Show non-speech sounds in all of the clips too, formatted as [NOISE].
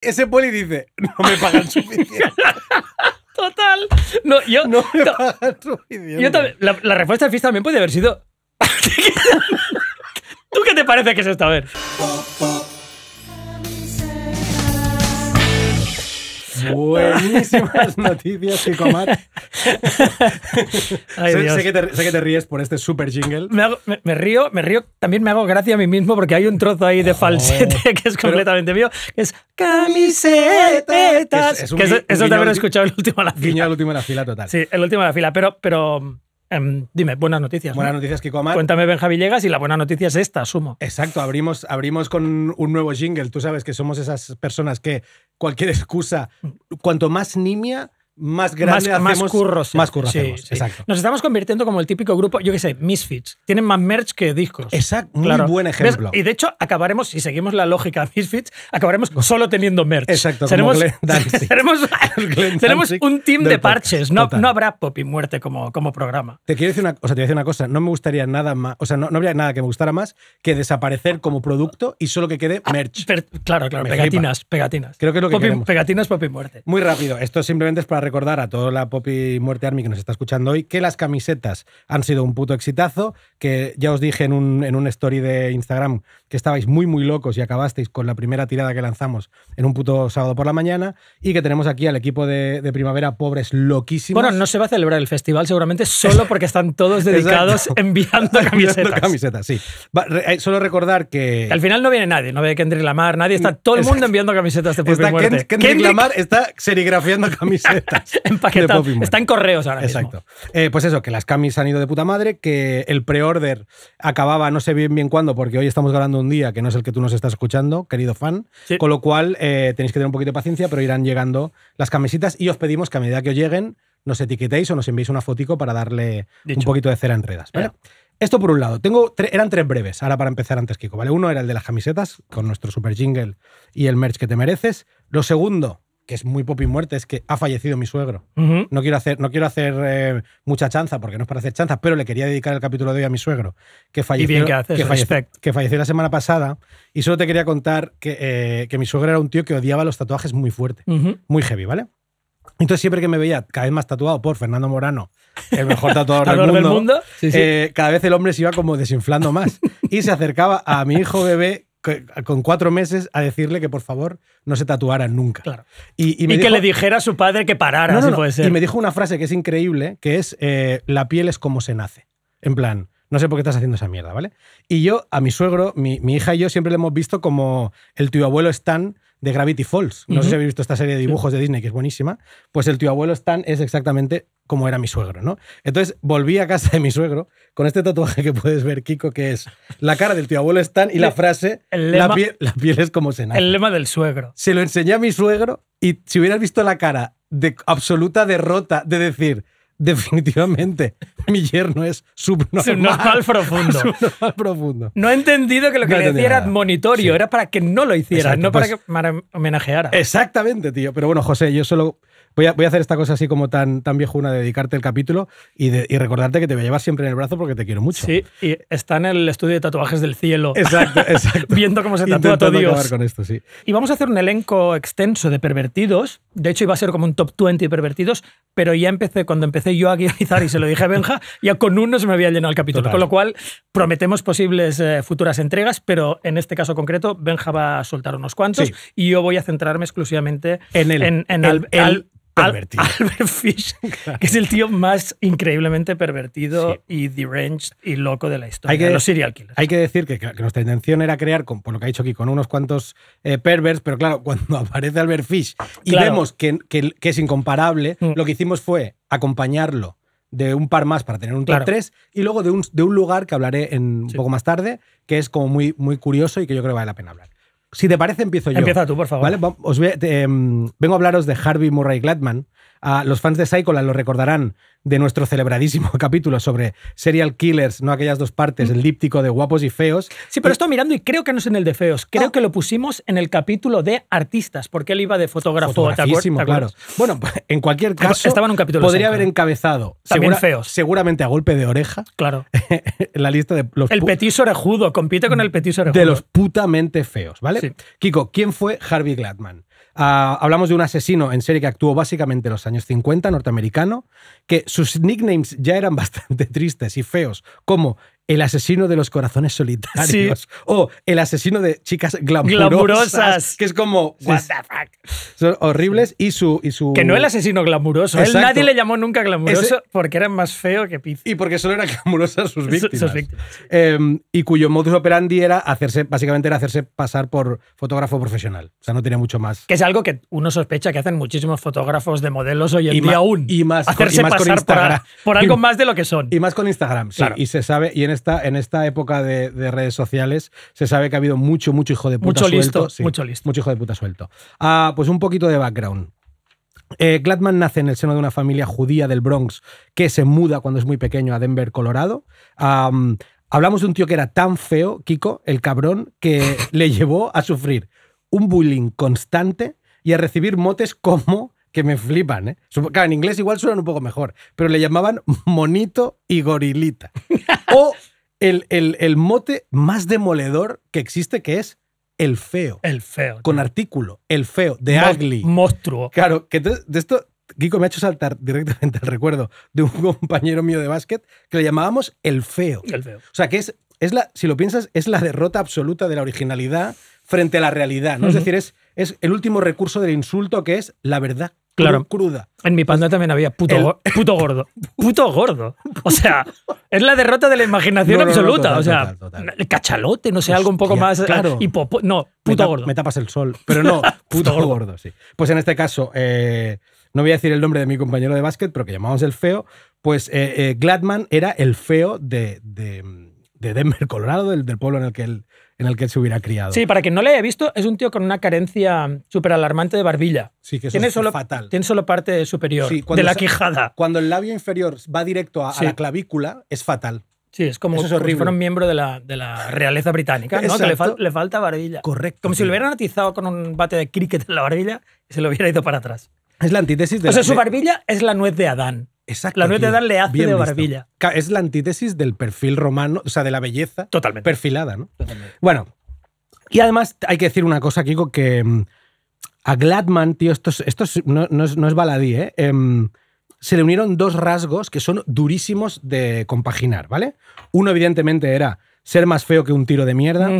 ese poli dice, no me pagan [LAUGHS] suficiente. Total. No, yo. No me pagan suficiente. Yo también, la, respuesta de Fizz también puede haber sido. [LAUGHS] ¿Tú qué te parece que es esta? A ver. Buenísimas [LAUGHS] noticias, psicomat. [LAUGHS] Ay, sé, que te, ríes por este super jingle. Me, río, me río. También me hago gracia a mí mismo porque hay un trozo ahí de oh. falsete [LAUGHS] que es completamente mío. Que es camisetas. Es, es eso, también lo he escuchado el último la fila. el último a la fila, total. Sí, el último de la fila. Pero, pero Em, dime, buenas noticias. Buenas noticias, Kiko Amar. Cuéntame, Benja Villegas, y la buena noticia es esta, asumo. Exacto, abrimos, abrimos con un nuevo jingle. Tú sabes que somos esas personas que cualquier excusa, mm. cuanto más nimia, más grandes más, hacemos, más curros exacto. Nos estamos convirtiendo como el típico grupo, yo qué sé, Misfits. Tienen más merch que discos. Exacto, muy buen ejemplo. Y de hecho acabaremos, si seguimos la lógica Misfits, acabaremos solo teniendo merch. Exacto, seremos, [LAUGHS] [LAUGHS] seremos, un team de parches. No, no, habrá pop y muerte como, como programa. Te quiero decir una, o sea, te decir una cosa, no me gustaría nada más, o sea, no, no, habría nada que me gustara más que desaparecer como producto y solo que quede ah, merch. claro, claro, pegatinas, pegatinas. Creo que es lo que queremos. Pegatinas, pop y muerte. Muy rápido, esto simplemente es para recordar a toda la Poppy Muerte Army que nos está escuchando hoy que las camisetas han sido un puto exitazo, que ya os dije en un, en un story de Instagram que estabais muy, muy locos y acabasteis con la primera tirada que lanzamos en un puto sábado por la mañana. Y que tenemos aquí al equipo de, primavera, pobres loquísimos. Bueno, no se va a celebrar el festival seguramente solo porque están todos [LAUGHS] dedicados [LAUGHS] enviando camisetas. enviando camisetas, sí. Eh, solo recordar que. Al final no viene nadie, no ve Kendrick Lamar, nadie, está todo el mundo enviando camisetas de Kendrick, Lamar está serigrafiando [LAUGHS] camisetas. Empaquetado. Está en correos ahora mismo. Exacto. Eh, pues eso, que las camis han ido de puta madre, que el pre-order acababa no sé bien bien cuándo, porque hoy estamos grabando un día que no es el que tú nos estás escuchando, querido fan. Con lo cual eh, tenéis que tener un poquito de paciencia, pero irán llegando las camisetas y os pedimos que a medida que os lleguen nos etiquetéis o nos enviéis una fotico para darle un poquito de cera en redas. Esto por un lado. Tengo eran tres breves, ahora para empezar antes, Kiko. ¿vale? Uno era el de las camisetas, con nuestro super jingle y el merch que te mereces. Lo segundo, que es muy pop y muerte, es que ha fallecido mi suegro. No quiero hacer, no quiero hacer eh, mucha chanza, porque no es para hacer chanza, pero le quería dedicar el capítulo de hoy a mi suegro, que falleció, que, falleció la semana pasada. Y solo te quería contar eh, que, mi suegro era un tío que odiaba los tatuajes muy fuerte, muy heavy, ¿vale? Entonces, siempre que me veía cada vez más tatuado por Fernando Morano, el mejor tatuador del [LAUGHS] mundo, eh, cada vez el hombre se iba como desinflando más. y se acercaba a mi hijo bebé, con cuatro meses a decirle que por favor no se tatuara nunca. Y, que le dijera a su padre que parara, Y me dijo una frase que es increíble, que es, eh, la piel es como se nace. En plan, no sé por qué estás haciendo esa mierda, ¿vale? Y yo, a mi suegro, mi, mi hija y yo siempre le hemos visto como el tío abuelo Stan de Gravity Falls. No sé si habéis visto esta serie de dibujos de Disney, que es buenísima. Pues el tío abuelo Stan es exactamente como era mi suegro, ¿no? Entonces volví a casa de mi suegro con este tatuaje que puedes ver, Kiko, que es la cara del tío abuelo Stan y la frase, la, la, piel, es como se nace. El lema del suegro. Se lo enseñé a mi suegro y si hubieras visto la cara de absoluta derrota de decir, definitivamente mi yerno es subnormal. Subnormal profundo. [LAUGHS] profundo. No he entendido que lo que le hiciera era admonitorio, era para que no lo hiciera, no para pues que me homenajeara. Exactamente, tío. Pero bueno, José, yo solo Voy a, hacer esta cosa así como tan, tan viejuna, de dedicarte el capítulo y, recordarte que te voy a llevar siempre en el brazo porque te quiero mucho. Sí, y está en el estudio de tatuajes del cielo. Exacto, [LAUGHS] exacto. viendo cómo se tatúa todo Dios. Con esto, sí. Y vamos a hacer un elenco extenso de pervertidos. De hecho, iba a ser como un top 20 de pervertidos, pero ya empecé, cuando empecé yo a guionizar y se lo dije a Benja, [LAUGHS] ya con uno se me había llenado el capítulo. Con lo cual, prometemos posibles eh, futuras entregas, pero en este caso concreto, Benja va a soltar unos cuantos y yo voy a centrarme exclusivamente en el Albert Fish, [LAUGHS] que es el tío más increíblemente pervertido y deranged y loco de la historia. Hay que, de los Hay que decir que, nuestra intención era crear, por lo que ha dicho aquí, con unos cuantos eh, pervers, pero claro, [LAUGHS] cuando aparece Albert Fish y vemos que, es incomparable, mm. lo que hicimos fue acompañarlo de un par más para tener un top 3 y luego de un, lugar que hablaré en, un poco más tarde, que es como muy, muy curioso y que yo creo que vale la pena hablar. Si te parece, empiezo yo. Empieza tú, por favor. Em, vengo a hablaros de Harvey Murray Gladman, los fans de Psychola lo recordarán de nuestro celebradísimo [LAUGHS] capítulo sobre Serial Killers, no aquellas dos partes, el díptico de guapos y feos. Sí, pero esto estoy mirando y creo que no es en el de feos, creo que lo pusimos en el capítulo de artistas, porque él iba de fotógrafo. a claro. Bueno, [LAUGHS] en cualquier caso, Estaba en un capítulo podría haber encabezado, También feos. seguramente a golpe de oreja, claro. [LAUGHS] la lista de los... El petiso orejudo, compite con el petiso orejudo. De los putamente feos, ¿vale? Kiko, ¿quién fue Harvey Gladman? Ah, hablamos de un asesino en serie que actuó básicamente en los años 50, norteamericano, que sus nicknames ya eran [LAUGHS] bastante tristes y feos, como el asesino de los corazones solitarios. O el asesino de chicas glamurosas. Que es como, what the fuck. Son horribles. Y, su, y su. Que no el asesino glamuroso. Él ¿eh? nadie le llamó nunca glamuroso porque era más feo que pizza. Y porque solo era glamurosa sus [LAUGHS] víctimas. Sus víctimas. Em, y cuyo modus operandi era hacerse, básicamente era hacerse pasar por fotógrafo profesional. O sea, no tenía mucho más. Que es algo que uno sospecha que hacen muchísimos fotógrafos de modelos hoy en día aún. Y más, hacerse y pasar por, algo más de lo que son. Y más con Instagram, sí. Y se sabe. Y en en esta época de, redes sociales se sabe que ha habido mucho, mucho hijo de puta mucho suelto. Listo, mucho listo. Mucho hijo de puta suelto. Ah, pues un poquito de background. Eh, Gladman nace en el seno de una familia judía del Bronx que se muda cuando es muy pequeño a Denver, Colorado. hablamos de un tío que era tan feo, Kiko, el cabrón, que [LAUGHS] le llevó a sufrir un bullying constante y a recibir motes como que me flipan, ¿eh? en inglés igual suenan un poco mejor, pero le llamaban monito y gorilita. [LAUGHS] O el, mote más demoledor que existe, que es el feo. El feo. Con artículo. El feo. De ugly. Monstruo. Claro, que de, esto Kiko me ha hecho saltar directamente al recuerdo de un [LAUGHS] compañero mío de básquet que le llamábamos el feo. El feo. O sea, que es, es la, si lo piensas, es la derrota absoluta de la originalidad frente a la realidad. ¿no? Es decir, es, es el último recurso del insulto que es la verdad claro. En mi panda también había puto, gordo. [LAUGHS] Puto gordo. O sea, es la derrota de la imaginación absoluta. o sea, cachalote, no sé, algo un poco más. Eh, claro. no, puto gordo. Me tapas el sol, pero no, [LAUGHS] puto gordo. sí. Pues en este caso, eh, no voy a decir el nombre de mi compañero de básquet, pero que llamamos el feo. Pues eh, Gladman era el feo de, Denver, Colorado, del, del pueblo en el que él en el que se hubiera criado. Sí, para quien no le haya visto, es un tío con una carencia súper alarmante de barbilla. Sí, que tiene solo, fatal. Tiene solo parte superior de la quijada. Cuando el labio inferior va directo a, la clavícula, es fatal. Sí, es como, si fuera un miembro de la, de la realeza británica, ¿no? Que le, falta barbilla. Correcto. Como si lo hubieran atizado con un bate de cricket en la barbilla y se lo hubiera ido para atrás. Es la antítesis de... O sea, su barbilla es la nuez de Adán. Exacto. La noche de darle hace de barbilla. Es la antítesis del perfil romano, o sea, de la belleza perfilada, ¿no? Bueno, y además hay que decir una cosa, Kiko, que mm, a Gladman, tío, esto, esto no, es, baladí, ¿eh? Em, se le unieron dos rasgos que son durísimos de compaginar, ¿vale? Uno, evidentemente, era ser más feo que un tiro de mierda,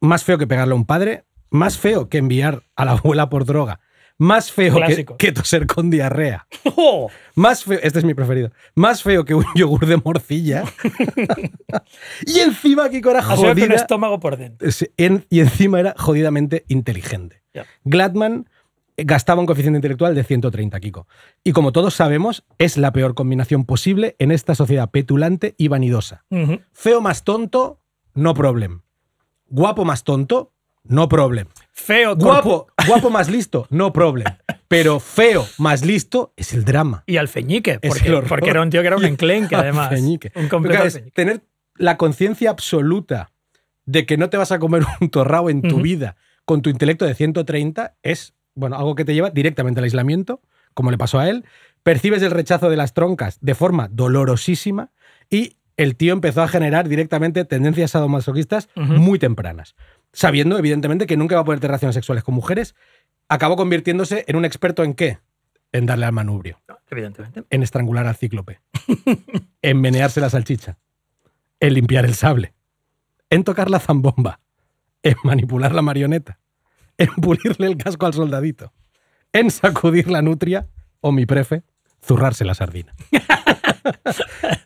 más feo que pegarle a un padre, más feo que enviar a la abuela por droga más feo que, toser con diarrea. ¡Oh! Más feo, este es mi preferido. Más feo que un yogur de morcilla. [LAUGHS] y encima Kiko era jodida. estómago por dentro. Eh, y encima era jodidamente inteligente. Gladman eh, gastaba un coeficiente intelectual de 130, Kiko. Y como todos sabemos, es la peor combinación posible en esta sociedad petulante y vanidosa. Feo más tonto, no problem. Guapo más tonto, no problem. Feo, guapo, guapo más listo, no problem. Pero feo más listo es el drama. Y al feñique, porque, era un tío que era un enclenque, [LAUGHS] además. Tener la conciencia absoluta de que no te vas a comer [LAUGHS] un torrao en tu vida con tu intelecto de 130 es bueno, algo que te lleva directamente al aislamiento, como le pasó a él. Percibes el rechazo de las troncas de forma dolorosísima y el tío empezó a generar directamente tendencias sadomasoquistas muy tempranas. Sabiendo, evidentemente, que nunca va a poder tener relaciones sexuales con mujeres, acabó convirtiéndose en un experto en qué? En darle al manubrio. Ah, evidentemente. En estrangular al cíclope. [LAUGHS] en menearse la salchicha. En limpiar el sable. En tocar la zambomba. En manipular la marioneta. En pulirle el casco al soldadito. En sacudir la nutria o mi prefe, zurrarse la sardina. [LAUGHS]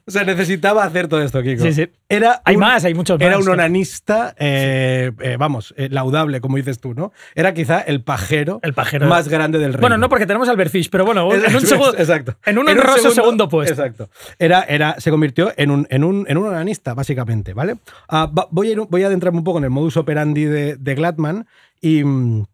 o sea, necesitaba hacer todo esto, Kiko. Sí, sí. Era hay más, hay muchos Era un onanista, eh, eh, vamos, eh, laudable, como dices tú, ¿no? Era quizá el pajero, el más grande del reino. Bueno, no porque tenemos al Berfish, pero bueno, en un [LAUGHS] segundo. Exacto. En un segundo, pues. Exacto. Era, era, se convirtió en un, en un, en onanista, básicamente, ¿vale? Ah, voy, a voy a adentrarme un poco en el modus operandi de, de Gladman y. Mm,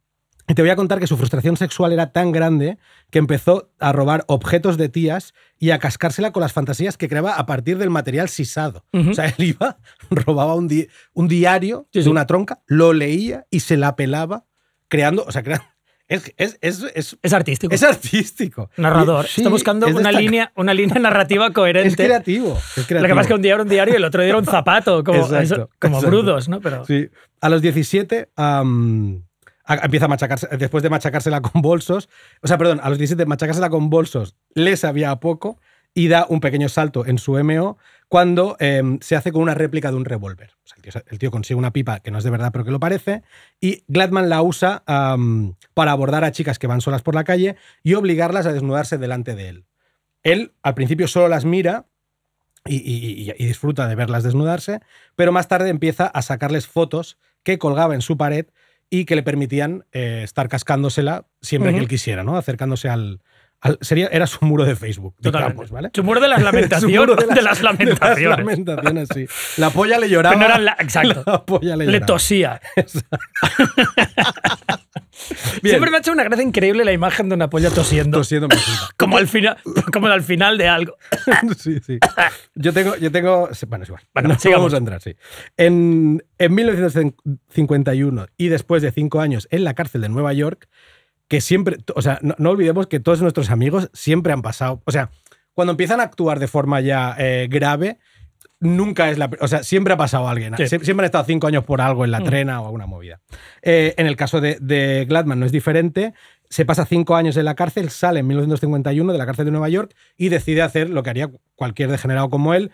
y te voy a contar que su frustración sexual era tan grande que empezó a robar objetos de tías y a cascársela con las fantasías que creaba a partir del material sisado. O sea, él iba, [LAUGHS] robaba un, un diario de una tronca, lo leía y se la pelaba creando, o sea, crea es, es, es, es, artístico. Es artístico. Narrador. Está buscando una, línea, una línea narrativa coherente. Es creativo, Lo que pasa es que un día era un diario y el otro día era un zapato, como, [LAUGHS] como brudos, ¿no? Pero... Sí. A los 17, empieza a machacarse, después de machacársela con bolsos, o sea, perdón, a los 17 machacársela con bolsos le sabía a poco y da un pequeño salto en su MO cuando em, se hace con una réplica de un revólver. el, tío, consigue una pipa que no es de verdad pero que lo parece y Gladman la usa para abordar a chicas que van solas por la calle y obligarlas a desnudarse delante de él. Él al principio solo las mira y disfruta de verlas desnudarse, pero más tarde empieza a sacarles fotos que colgaba en su pared y que le permitían eh, estar cascándosela siempre que él quisiera, ¿no? Acercándose al, sería, era su muro de Facebook. De ¿vale? Su muro de las [LAUGHS] lamentaciones. [LAUGHS] [LAUGHS] de, las, lamentaciones. las lamentaciones, sí. La polla le lloraba. no era exacto. La polla le, lloraba. le lloraba. tosía. Siempre me ha hecho una gracia increíble la imagen de un polla tosiendo. Tosiendo. [LAUGHS] como, al final, como al final de algo. [LAUGHS] sí, sí. Yo tengo... Yo tengo bueno, es igual. Bueno, a entrar, sí. En, 1951 y después de cinco años en la cárcel de Nueva York, que siempre... O sea, no, olvidemos que todos nuestros amigos siempre han pasado... O sea, cuando empiezan a actuar de forma ya eh, grave nunca es la. O sea, siempre ha pasado alguien. Siempre han estado cinco años por algo en la mm. trena o alguna movida. Eh, en el caso de, de, Gladman no es diferente. Se pasa cinco años en la cárcel, sale en 1951 de la cárcel de Nueva York y decide hacer lo que haría cualquier degenerado como él,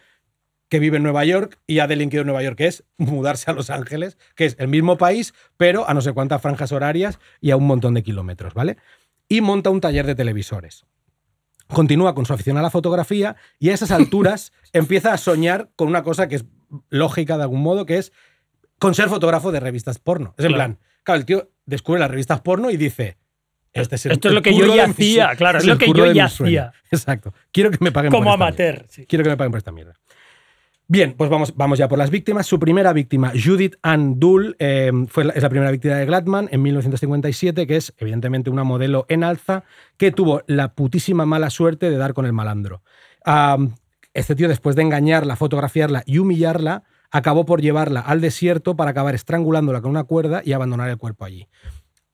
que vive en Nueva York y ha delinquido en Nueva York, que es mudarse a Los Ángeles, que es el mismo país, pero a no sé cuántas franjas horarias y a un montón de kilómetros, ¿vale? Y monta un taller de televisores continúa con su afición a la fotografía y a esas alturas [LAUGHS] empieza a soñar con una cosa que es lógica de algún modo, que es con ser fotógrafo de revistas porno. Es en plan, claro, el tío descubre las revistas porno y dice, este es el, Esto es lo que yo ya hacía, claro, es, lo que yo ya hacía. Exacto. Quiero que me paguen por esta mierda. Como amateur. Quiero que me paguen por esta mierda. Bien, pues vamos, vamos ya por las víctimas. Su primera víctima, Judith Ann Dull, eh, fue es la primera víctima de Gladman en 1957, que es evidentemente una modelo en alza que tuvo la putísima mala suerte de dar con el malandro. este tío, después de engañarla, fotografiarla y humillarla, acabó por llevarla al desierto para acabar estrangulándola con una cuerda y abandonar el cuerpo allí.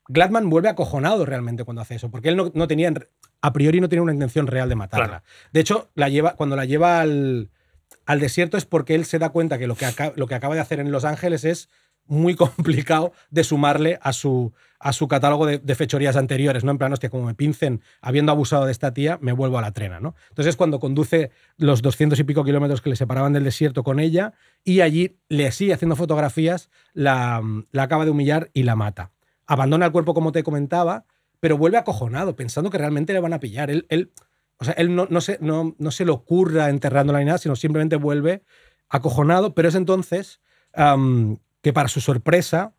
Gladman vuelve acojonado realmente cuando hace eso, porque él no, tenía, a priori no tenía una intención real de matarla. De hecho, la lleva, cuando la lleva al, al desierto es porque él se da cuenta que lo que, acaba, lo que acaba de hacer en Los Ángeles es muy [LAUGHS] complicado de sumarle a su, a su catálogo de, fechorías anteriores, ¿no? En plan, hostia, como me pincen, habiendo abusado de esta tía, me vuelvo a la trena, ¿no? Entonces es cuando conduce los doscientos y pico kilómetros que le separaban del desierto con ella y allí le sigue haciendo fotografías, la, la acaba de humillar y la mata. Abandona el cuerpo, como te comentaba, pero vuelve acojonado, pensando que realmente le van a pillar. Él, o sea, él no, no se, no, no, se le ocurra enterrando ni nada, sino simplemente vuelve acojonado, pero es entonces que para su sorpresa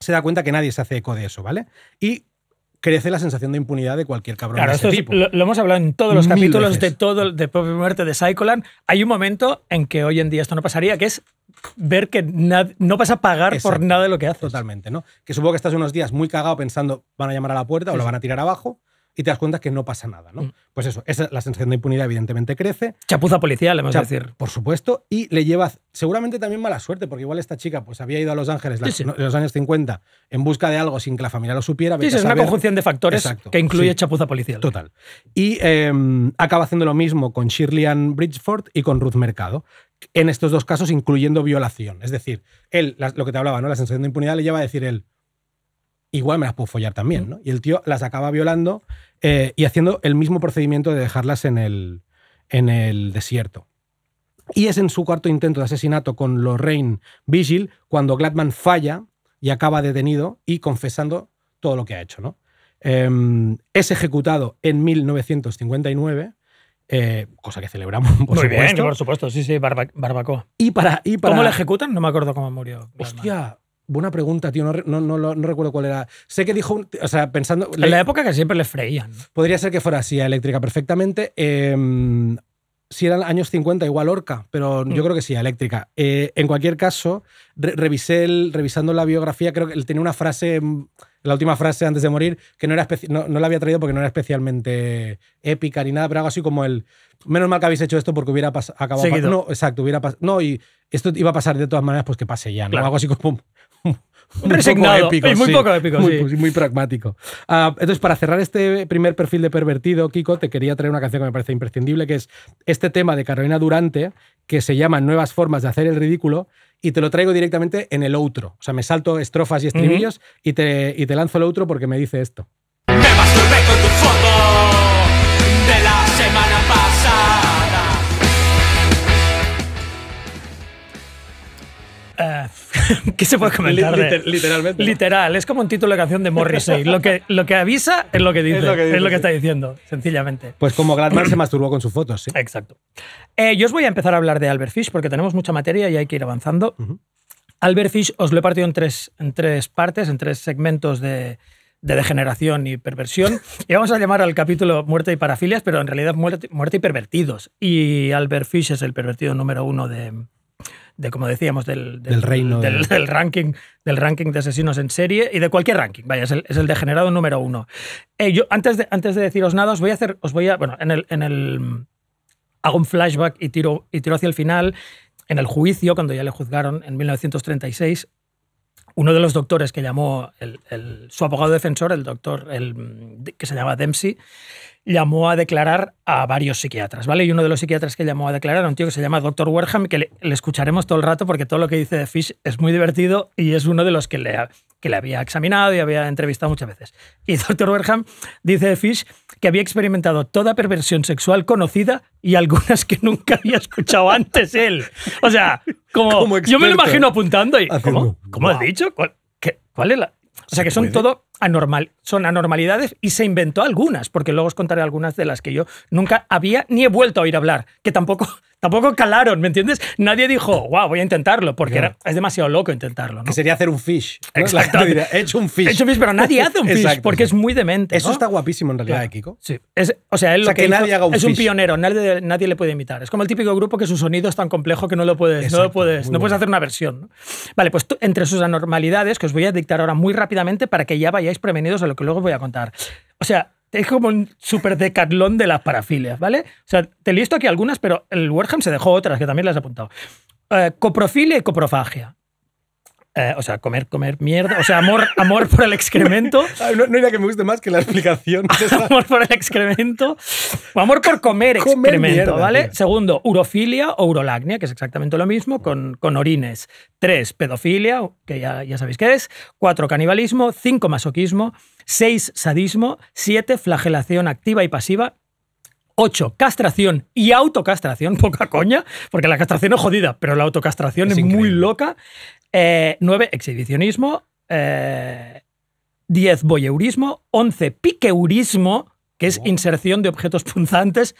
se da cuenta que nadie se hace eco de eso, ¿vale? Y crece la sensación de impunidad de cualquier cabrón de este tipo. lo, hemos hablado en todos los capítulos de todo de propia muerte de Psycholand. Hay un momento en que hoy en día esto no pasaría, que es ver que no vas a pagar por nada de lo que haces. Totalmente, ¿no? Que supongo que estás unos días muy cagado pensando, van a llamar a la puerta o lo van a tirar abajo, y te das cuenta que no pasa nada, ¿no? Mm. Pues eso, esa, la sensación de impunidad evidentemente crece. Chapuza policial, le vamos a decir. Por supuesto, y le lleva seguramente también mala suerte, porque igual esta chica pues había ido a Los Ángeles en los años 50 en busca de algo sin que la familia lo supiera. Sí, es una conjunción de factores que incluye chapuza policial. Total. Y em, acaba haciendo lo mismo con Shirley Ann Bridgeford y con Ruth Mercado, en estos dos casos incluyendo violación. Es decir, él, lo que te hablaba, ¿no? La sensación de impunidad le lleva a decir él, igual me las puedo follar también, ¿no? Y el tío las acaba violando eh, y haciendo el mismo procedimiento de dejarlas en el, en el desierto. Y es en su cuarto intento de asesinato con Lorraine Vigil cuando Gladman falla y acaba detenido y confesando todo lo que ha hecho, ¿no? Em, es ejecutado en 1959 eh, cosa que celebramos, [LAUGHS] por Muy supuesto. Bien, por supuesto, sí, sí, barbacoa. Y para, ¿Cómo la ejecutan? No me acuerdo cómo murió. Hostia, Buena pregunta, tío. No, no, recuerdo cuál era. Sé que dijo, o sea, pensando... En la, época que siempre le freían. Podría ser que fuera así, a eléctrica, perfectamente. Em, si eran años 50, igual Orca, pero mm. yo creo que sí, eléctrica. Eh, en cualquier caso, revisé el, revisando la biografía, creo que él tenía una frase, mm, la última frase antes de morir, que no, era no, la había traído porque no era especialmente épica ni nada, pero algo así como el, menos mal que habéis hecho esto porque hubiera acabado. No, exacto, hubiera No, y esto iba a pasar de todas maneras, pues que pase ya, ¿no? hago Algo así como un [LAUGHS] épico, muy poco épico, muy, muy pragmático. Ah, entonces, para cerrar este primer perfil de pervertido, Kiko, te quería traer una canción que me parece imprescindible, que es este tema de Carolina Durante, que se llama Nuevas formas de hacer el ridículo, y te lo traigo directamente en el outro. O sea, me salto estrofas y estribillos y, te, y te lanzo el outro porque me dice esto. [LAUGHS] ¿Qué se puede comentar? literalmente. Literal, es como un título de canción de Morrissey. Lo que, lo que avisa es lo que [LAUGHS] dice, es lo que, está diciendo, sencillamente. Pues como Gladman se [CLEARS THROAT] masturbó con sus fotos, sí. Exacto. Eh, yo os voy a empezar a hablar de Albert Fish porque tenemos mucha materia y hay que ir avanzando. Albert Fish os lo he partido en tres, en tres partes, en tres segmentos de, degeneración y perversión. [LAUGHS] Y vamos a llamar al capítulo Muerte y parafilias, pero en realidad muerte, muerte y pervertidos. Y Albert Fish es el pervertido número uno de, de como decíamos, del, reino del, ranking, del ranking de asesinos en serie y de cualquier ranking. Vaya, es el, degenerado número uno. Eh, antes, de, antes de deciros nada, os voy a hacer, os voy a, bueno, en el, en el, hago un flashback y tiro, y tiro hacia el final. En el juicio, cuando ya le juzgaron en 1936, uno de los doctores que llamó, su abogado defensor, el doctor el, que se llama Dempsey, llamó a declarar a varios psiquiatras, ¿vale? Y uno de los psiquiatras que llamó a declarar a un tío que se llama Doctor Werham que le, escucharemos todo el rato porque todo lo que dice de Fish es muy divertido y es uno de los que le, que le había examinado y había entrevistado muchas veces. Y Doctor Werham dice de Fish que había experimentado toda perversión sexual conocida y algunas que nunca había escuchado antes él. O sea, como, [LAUGHS] yo me lo imagino apuntando y... ¿Cómo, ¿cómo has dicho? ¿Cuál, cuál es la...? O sea, que son todo anormal, son anormalidades y se inventó algunas, porque luego os contaré algunas de las que yo nunca había ni he vuelto a oír hablar, que tampoco tampoco calaron, ¿me entiendes? Nadie dijo, wow, voy a intentarlo, porque es demasiado loco intentarlo. Que sería hacer un fish. Exacto. He hecho un fish. He hecho fish, pero nadie hace un [LAUGHS] fish porque es muy demente. Eso está guapísimo en realidad, Kiko. Sí. Es, o sea, él que, es un pionero, nadie, nadie le puede imitar. Es como el típico grupo que su sonido es tan complejo que no lo puedes, no puedes, no puedes hacer una versión. Vale, pues entre sus anormalidades, que os voy a dictar ahora muy rápidamente para que ya vayáis prevenidos a lo que luego os voy a contar. O sea, es como un súper decatlón de las parafilias, ¿vale? O sea, te listo aquí algunas, pero el Wordham se dejó otras que también las he apuntado. Eh, coprofilia y coprofagia. Eh, o sea, comer, comer mierda. O sea, amor, amor por el excremento. [LAUGHS] no, no, que me guste más que la explicación. [LAUGHS] amor por el excremento. O amor por comer, excremento, ¿vale? Segundo, urofilia o urolagnia, que es exactamente lo mismo, con, con orines. Tres, pedofilia, que ya, ya sabéis qué es. Cuatro, canibalismo. Cinco, masoquismo. Seis, sadismo. Siete, flagelación activa y pasiva. 8. Castración y autocastración, [LAUGHS] poca coña, porque la castración es jodida, pero la autocastración es, es muy loca. 9, eh, exhibicionismo. 10, eh, voyeurismo. 11, piqueurismo, que es inserción de objetos punzantes.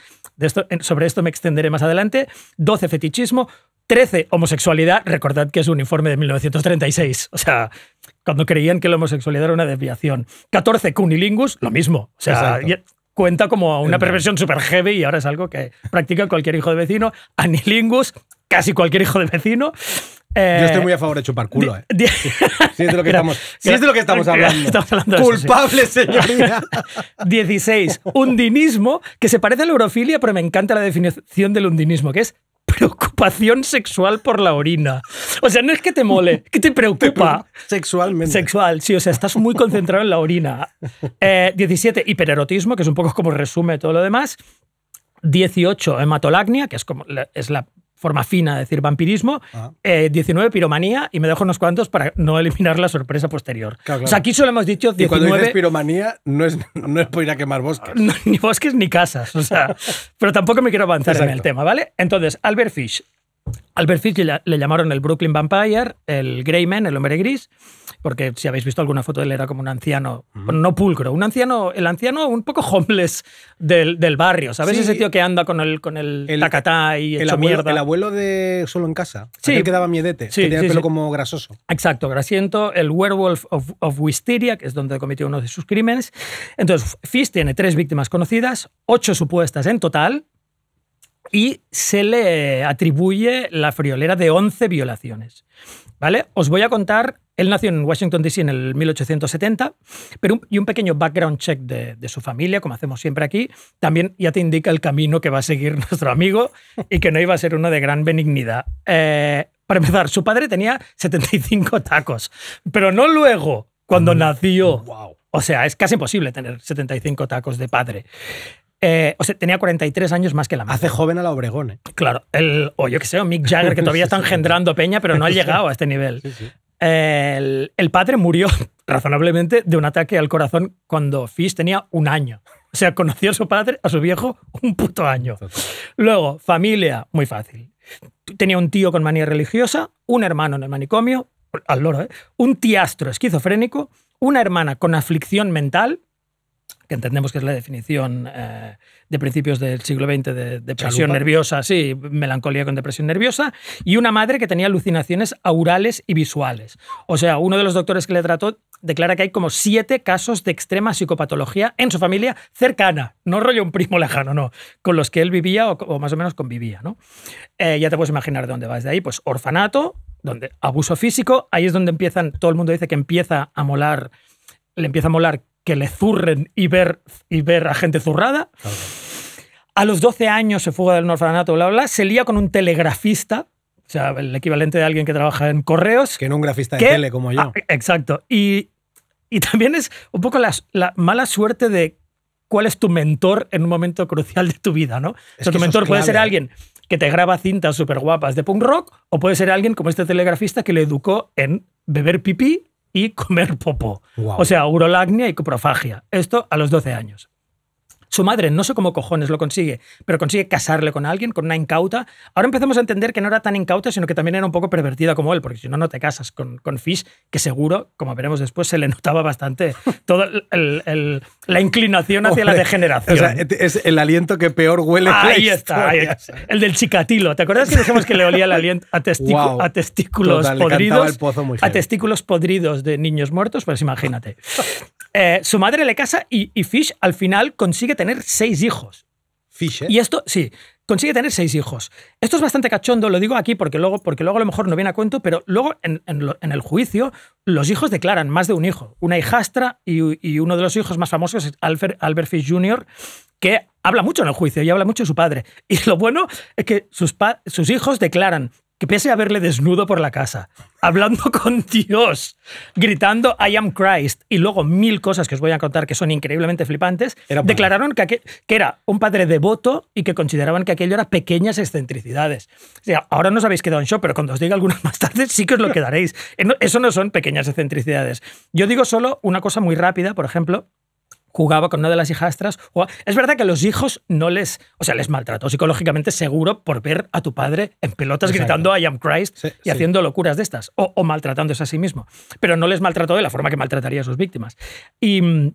sobre esto me extenderé más adelante. 12, fetichismo. 13, homosexualidad. Recordad que es un informe de 1936. O sea, cuando creían que la homosexualidad era una desviación. 14, cunilingus, lo mismo. O sea, cuenta como una perversión súper heavy y ahora es algo que practica cualquier hijo de vecino. Anilingus, casi cualquier hijo de vecino. Yo estoy eh, muy a favor de chupar culo, ¿eh? Si sí, es, de lo que estamos, sí es lo que estamos hablando. Culpable, señoría. 16. [LAUGHS] Undinismo, que se parece a la eurofilia, pero me encanta la definición del undinismo, que es preocupación sexual por la orina. O sea, no es que te mole, que te preocupa. Sexualmente. Sexual, sí, o sea, estás muy concentrado en la orina. Eh, diecisiete, 17, hipererotismo, que es un poco como resume todo lo demás. 18, hematolagnia que es como es la forma fina decir vampirismo, 19 ah. eh, piromanía y me dejo unos cuantos para no eliminar la sorpresa posterior. O sea, aquí solo hemos dicho 19... Y cuando dices piromanía, no es, no es por ir a quemar bosques. [LAUGHS] ni bosques ni casas, o sea, pero tampoco me quiero avanzar en el tema, ¿vale? Entonces, Albert Fish, Albert Fitch le llamaron el Brooklyn Vampire, el Grey el hombre gris, porque si habéis visto alguna foto de él era como un anciano, no pulcro, un anciano, el anciano un poco homeless del, barrio, ¿sabes? Ese tío que anda con el, con el, tacatá y el hecho mierda. El abuelo de Solo en Casa, sí, quedaba que miedete, que tenía pelo como grasoso. Exacto, grasiento, el Werewolf of, Wisteria, que es donde cometió uno de sus crímenes. Entonces, Fish tiene tres víctimas conocidas, ocho supuestas en total, y se le atribuye la friolera de 11 violaciones. ¿Vale? Os voy a contar, él nació en Washington, D.C. en el 1870, pero y un pequeño background check de, su familia, como hacemos siempre aquí, también ya te indica el camino que va a seguir [LAUGHS] nuestro amigo y que no iba a ser uno de gran benignidad. Eh, para empezar, su padre tenía 75 tacos, pero no luego, cuando mm. nació. O sea, es casi imposible tener 75 tacos de padre. Eh, o sea, tenía 43 años más que la madre. Hace joven a la Obregón. ¿eh? Claro, el, o yo qué sé, o Mick Jagger, que todavía [LAUGHS] está engendrando peña, pero no ha [LAUGHS] llegado a este nivel. El, el, padre murió [LAUGHS] razonablemente de un ataque al corazón cuando Fish tenía un año. O sea, conoció a su padre, a su viejo, un puto año. Luego, familia, muy fácil. Tenía un tío con manía religiosa, un hermano en el manicomio, al loro, ¿eh? un tiastro esquizofrénico, una hermana con aflicción mental, que entendemos que es la definición eh, de principios del siglo XX de depresión nerviosa, sí, melancolía con depresión nerviosa, y una madre que tenía alucinaciones aurales y visuales. O sea, uno de los doctores que le trató declara que hay como siete casos de extrema psicopatología en su familia cercana, no rollo un primo lejano, no, con los que él vivía o, más o menos convivía. ¿no? Eh, ya te puedes imaginar de dónde vas de ahí, pues orfanato, donde abuso físico, ahí es donde empiezan, todo el mundo dice que empieza a molar, le empieza a molar que le zurren y ver, y ver a gente zurrada. A los 12 años se fuga del norfanato bla, bla, Se lía con un telegrafista, o sea, el equivalente de alguien que trabaja en correos. Que no un grafista de tele como yo. Ah, exacto. Y, también es un poco la, mala suerte de cuál es tu mentor en un momento crucial de tu vida, ¿no? tu mentor puede ser alguien que te graba cintas súper guapas de punk rock o puede ser alguien como este telegrafista que le educó en beber pipí y comer popo. O sea, urolacnia y coprofagia. Esto a los 12 años. Su madre, no sé cómo cojones lo consigue, pero consigue casarle con alguien, con una incauta. Ahora empezamos a entender que no era tan incauta, sino que también era un poco pervertida como él, porque si no, no te casas con, con Fish, que seguro, como veremos después, se le notaba bastante [LAUGHS] toda la inclinación hacia la degeneración. O sea, es el aliento que peor huele. Ahí está, El del chicatilo. ¿Te acuerdas que dijimos que le olía el aliento a, testículos podridos? a testículos podridos de niños muertos, pues imagínate. [LAUGHS] Eh, su madre le casa y, Fish al final consigue tener seis hijos. Fish, ¿eh? Y esto, sí, consigue tener seis hijos. Esto es bastante cachondo, lo digo aquí porque luego, porque luego a lo mejor no viene a cuento, pero luego en, el juicio los hijos declaran más de un hijo, una hijastra y, uno de los hijos más famosos es Albert, Fish Jr., que habla mucho en el juicio y habla mucho de su padre. Y lo bueno es que sus, sus hijos declaran que pese a verle desnudo por la casa, hablando [LAUGHS] con Dios, gritando I am Christ y luego mil cosas que os voy a contar que son increíblemente flipantes, declararon que, que, era un padre devoto y que consideraban que aquello era pequeñas excentricidades. O sea, ahora no os habéis quedado en shock, pero cuando os diga algunas [LAUGHS] más tarde sí que os lo [LAUGHS] quedaréis. Eh, eso no son pequeñas excentricidades. Yo digo solo una cosa muy rápida, por ejemplo, jugaba con una de las hijastras. Es verdad que a los hijos no les, o sea, les maltrató psicológicamente seguro por ver a tu padre en pelotas gritando I am Christ y haciendo locuras de estas, o, maltratándose a sí mismo. Pero no les maltrató de la forma que maltrataría a sus víctimas. Y,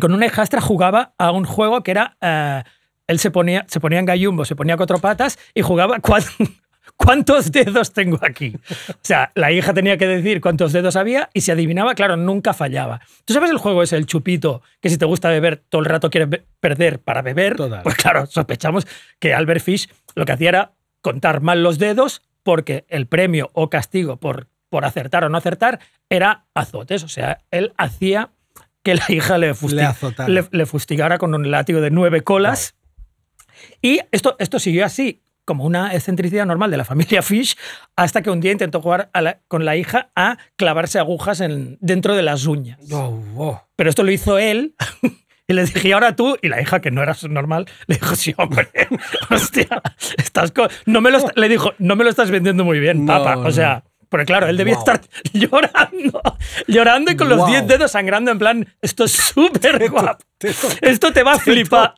con una hijastra jugaba a un juego que era... Eh, él se ponía, se ponía en gallumbo, se ponía cuatro patas y jugaba cuatro, ¿cuántos dedos tengo aquí? O sea, la hija tenía que decir cuántos dedos había y si adivinaba, claro, nunca fallaba. ¿Tú sabes el juego Es el chupito, que si te gusta beber, todo el rato quieres perder para beber? Pues claro, sospechamos que Albert Fish lo que hacía era contar mal los dedos porque el premio o castigo por, por acertar o no acertar era azotes. O sea, él hacía que la hija le, le, fustigara con un látigo de nueve colas. Y esto, esto siguió así como una excentricidad normal de la familia Fish, hasta que un día intentó jugar con la hija a clavarse agujas en, dentro de las uñas. Oh, Pero esto lo hizo él. [LAUGHS] Y le dije, ahora tú? Y la hija, que no era normal, le dijo, sí, hombre, [LAUGHS] hostia, estás no me lo le dijo, no me lo estás vendiendo muy bien, papá. O sea, porque claro, él debía estar [LAUGHS] llorando, llorando y con los 10 dedos sangrando en plan, esto es súper guapo. esto te va a flipar.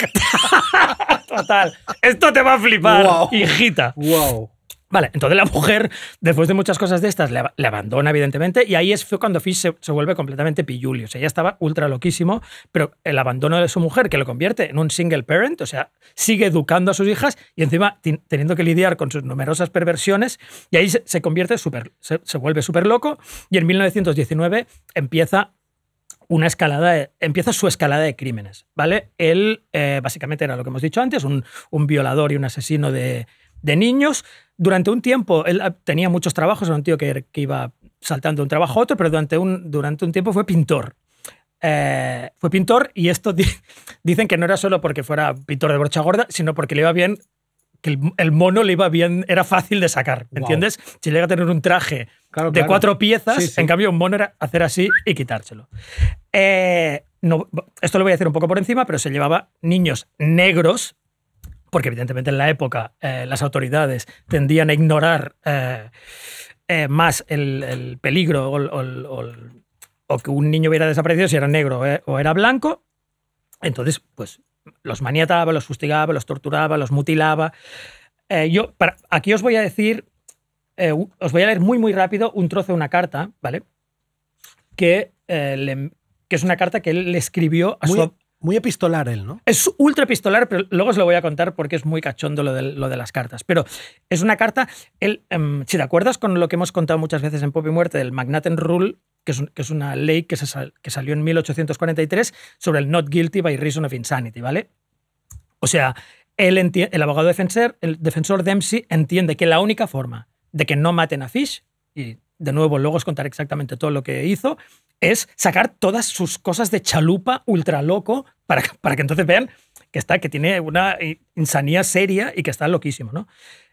[LAUGHS] Total. Esto te va a flipar, hijita. Wow. Vale, entonces la mujer, después de muchas cosas de estas, le, abandona, evidentemente, y ahí es, fue cuando Fish se, vuelve completamente pillulio. O sea, ella estaba ultra loquísimo, pero el abandono de su mujer, que lo convierte en un single parent, o sea, sigue educando a sus hijas y encima teniendo que lidiar con sus numerosas perversiones, y ahí se, convierte súper, se, vuelve súper loco, y en 1919 empieza una escalada, empieza su escalada de crímenes, ¿vale? Él, eh, básicamente era lo que hemos dicho antes, un, un violador y un asesino de, de niños. Durante un tiempo, él ah, tenía muchos trabajos, era un tío que, iba saltando de un trabajo a otro, pero durante un, durante un tiempo fue pintor. Eh, fue pintor y esto [LAUGHS] dicen que no era solo porque fuera pintor de brocha gorda, sino porque le iba bien, que el, mono le iba bien, era fácil de sacar, entiendes? Si llega a tener un traje de cuatro piezas, en cambio un mono era hacer así y quitárselo. Eh, esto lo voy a hacer un poco por encima, pero se llevaba niños negros porque evidentemente en la época eh, las autoridades tendían a ignorar eh, eh, más el, peligro o, que un niño hubiera desaparecido si era negro o era blanco. Entonces, pues los maniataba, los fustigaba, los torturaba, los mutilaba. yo aquí os voy a decir, os voy a leer muy, muy rápido un trozo de una carta, ¿vale? Que, es una carta que él le escribió a su... Muy epistolar él, ¿no? Es ultra epistolar, pero luego os lo voy a contar porque es muy cachondo lo de, lo de las cartas. Pero es una carta, em, si te acuerdas con lo que hemos contado muchas veces en Pop y Muerte, del Magnaten Rule, que es, una ley que, se que salió en 1843 sobre el not guilty by reason of insanity, ¿vale? O sea, él el abogado defensor, el defensor Dempsey entiende que la única forma de que no maten a Fish, y de nuevo luego os contaré exactamente todo lo que hizo, es sacar todas sus cosas de chalupa ultra loco para, [LAUGHS] para que entonces vean que está, que tiene una eh, insanía seria y que está loquísimo, ¿no?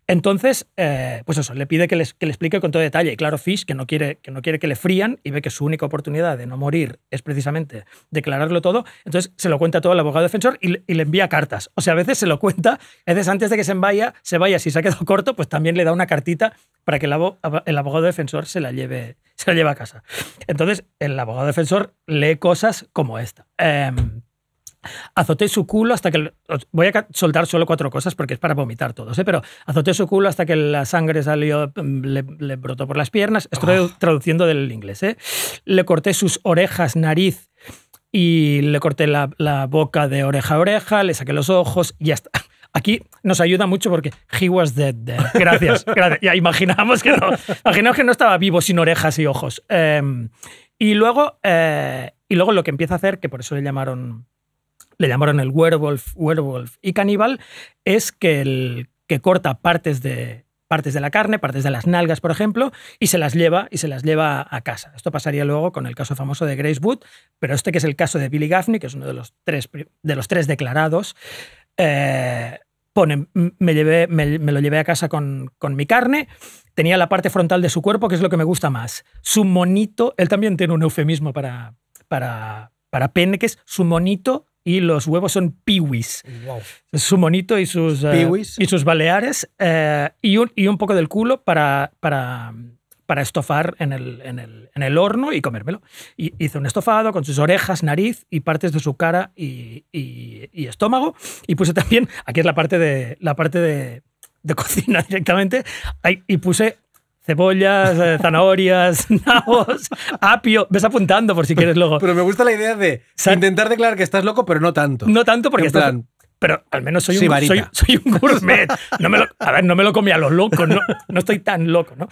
Entonces, eh, pues eso, le pide que, les, le explique con todo detalle. Y claro, Fish, que no, quiere, que no quiere que le frían y ve que su única oportunidad de no morir es precisamente declararlo todo, entonces se lo cuenta todo al abogado defensor y, le envía cartas. O sea, a veces se lo cuenta, a veces antes de que se vaya, se vaya, si se ha quedado corto, pues también le da una cartita para que el, abogado defensor se la, lleve, se la a casa. Entonces, el abogado defensor lee cosas como esta. Em, azoté su culo hasta que... Voy a soltar solo cuatro cosas porque es para vomitar todos, ¿eh? pero azoté su culo hasta que la sangre salió, mm, le, brotó por las piernas. Estoy ah. traduciendo del inglés. ¿eh? Le corté sus orejas, nariz y le corté la, boca de oreja a oreja, le saqué los ojos y ya está. [LAUGHS] Aquí nos ayuda mucho porque he was dead. Gracias, [LAUGHS] gracias. Ya imaginamos que no, imaginamos que no estaba vivo sin orejas y ojos. Em, y luego, eh, y luego lo que empieza a hacer, que por eso le llamaron le llamaron el werewolf, werewolf y caníbal, es que, el, que corta partes de, partes de la carne, partes de las nalgas, por ejemplo, y se las lleva y se las lleva a casa. Esto pasaría luego con el caso famoso de Grace Wood, pero este que es el caso de Billy Gaffney, que es uno de los tres, de los tres declarados, eh, me, me, lo llevé a casa con, con mi carne, tenía la parte frontal de su cuerpo, que es lo que me gusta más. Su monito, él también tiene un eufemismo para, para, para peneques, su monito y los huevos son piwis. Su monito y sus, eh, y sus baleares eh, y, un, y, un, poco del culo para, para, para estofar en el, en, el, en el, horno y comérmelo. Y hice un estofado con sus orejas, nariz y partes de su cara y, y estómago. Y puse también, aquí es la parte de, la parte de, de [LAUGHS] cocina directamente, y puse cebollas, eh, zanahorias, [LAUGHS] nabos, apio. Ves apuntando por si quieres luego. Pero me gusta la idea de intentar declarar que estás loco, pero no tanto. No tanto porque estás, pero al menos soy, un, gourmet. No me lo, a ver, no me lo comí a los locos, no, estoy tan loco, ¿no?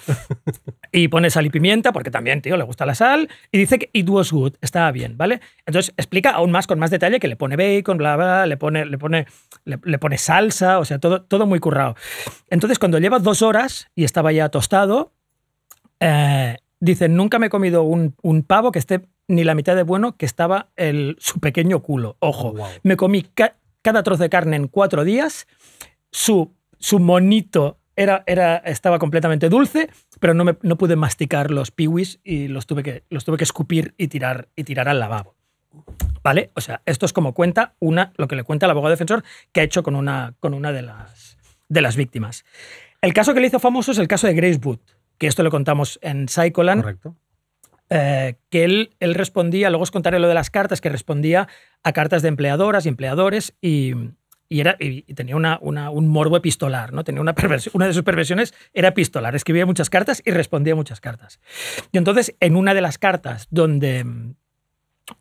Y pone sal y pimienta, porque también, tío, le gusta la sal, y dice que it was good, estaba bien, ¿vale? Entonces explica aún más, con más detalle, que le pone bacon, bla, bla, le pone, le pone, le, pone salsa, o sea, todo, todo muy currado. Entonces, cuando lleva dos horas y estaba ya tostado, eh, dice, nunca me he comido un, pavo que esté ni la mitad de bueno que estaba el, su pequeño culo. Ojo, me comí cada trozo de carne en cuatro días. Su, su monito era, era, estaba completamente dulce, pero no, pude masticar los piwis y los tuve que, los tuve que escupir y tirar, y tirar al lavabo. ¿Vale? O sea, esto es como cuenta una, lo que le cuenta el abogado defensor que ha hecho con una, con una de, las, de las víctimas. El caso que le hizo famoso es el caso de Grace Wood, que esto lo contamos en Psycholand. Correcto. Eh, que él, él, respondía, luego os contaré lo de las cartas, que respondía a cartas de empleadoras y empleadores y, era, y, tenía una, un morbo epistolar, ¿no? Tenía una, una de sus perversiones era epistolar, escribía muchas cartas y respondía muchas cartas. Y entonces, en una de las cartas donde,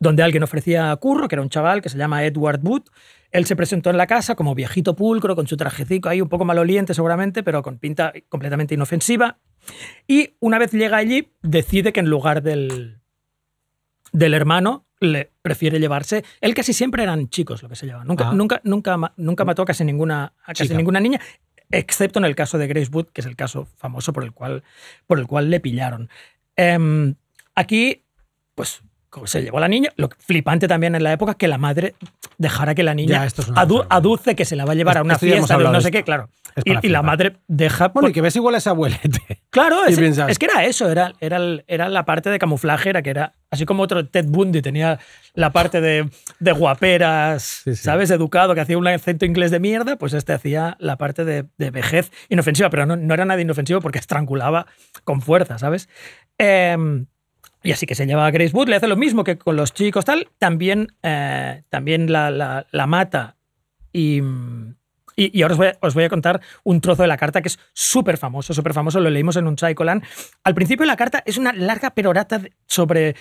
donde alguien ofrecía curro, que era un chaval que se llama Edward Wood, él se presentó en la casa como viejito pulcro, con su trajecito ahí un poco maloliente seguramente, pero con pinta completamente inofensiva, y una vez llega allí, decide que en lugar del, del hermano le prefiere llevarse. Él casi siempre eran chicos lo que se llevaban. Nunca, ah. nunca, nunca, nunca mató a casi ninguna, ninguna niña, excepto en el caso de Grace Wood, que es el caso famoso por el cual, por el cual le pillaron. Em, aquí, pues se llevó a la niña. Lo flipante también en la época es que la madre dejara que la niña aduce que se la va a llevar a una fiesta de no sé qué, claro. Y, la madre deja. Bueno, y que ves igual a ese abuelete. [LAUGHS] Claro, es, es, que era eso, era, era, era la parte de camuflaje, era que era. Así como otro Ted Bundy tenía la parte de, guaperas, ¿sabes? Educado, que hacía un acento inglés de mierda, pues este hacía la parte de, vejez inofensiva, pero no, no, era nada inofensivo porque estrangulaba con fuerza, ¿sabes? Eh, y así que se lleva a Grace Wood, le hace lo mismo que con los chicos, tal. También, eh, también la, mata. Y, y, ahora os voy, a, contar un trozo de la carta que es súper famoso, súper famoso. Lo leímos en un colan Al principio la carta es una larga perorata sobre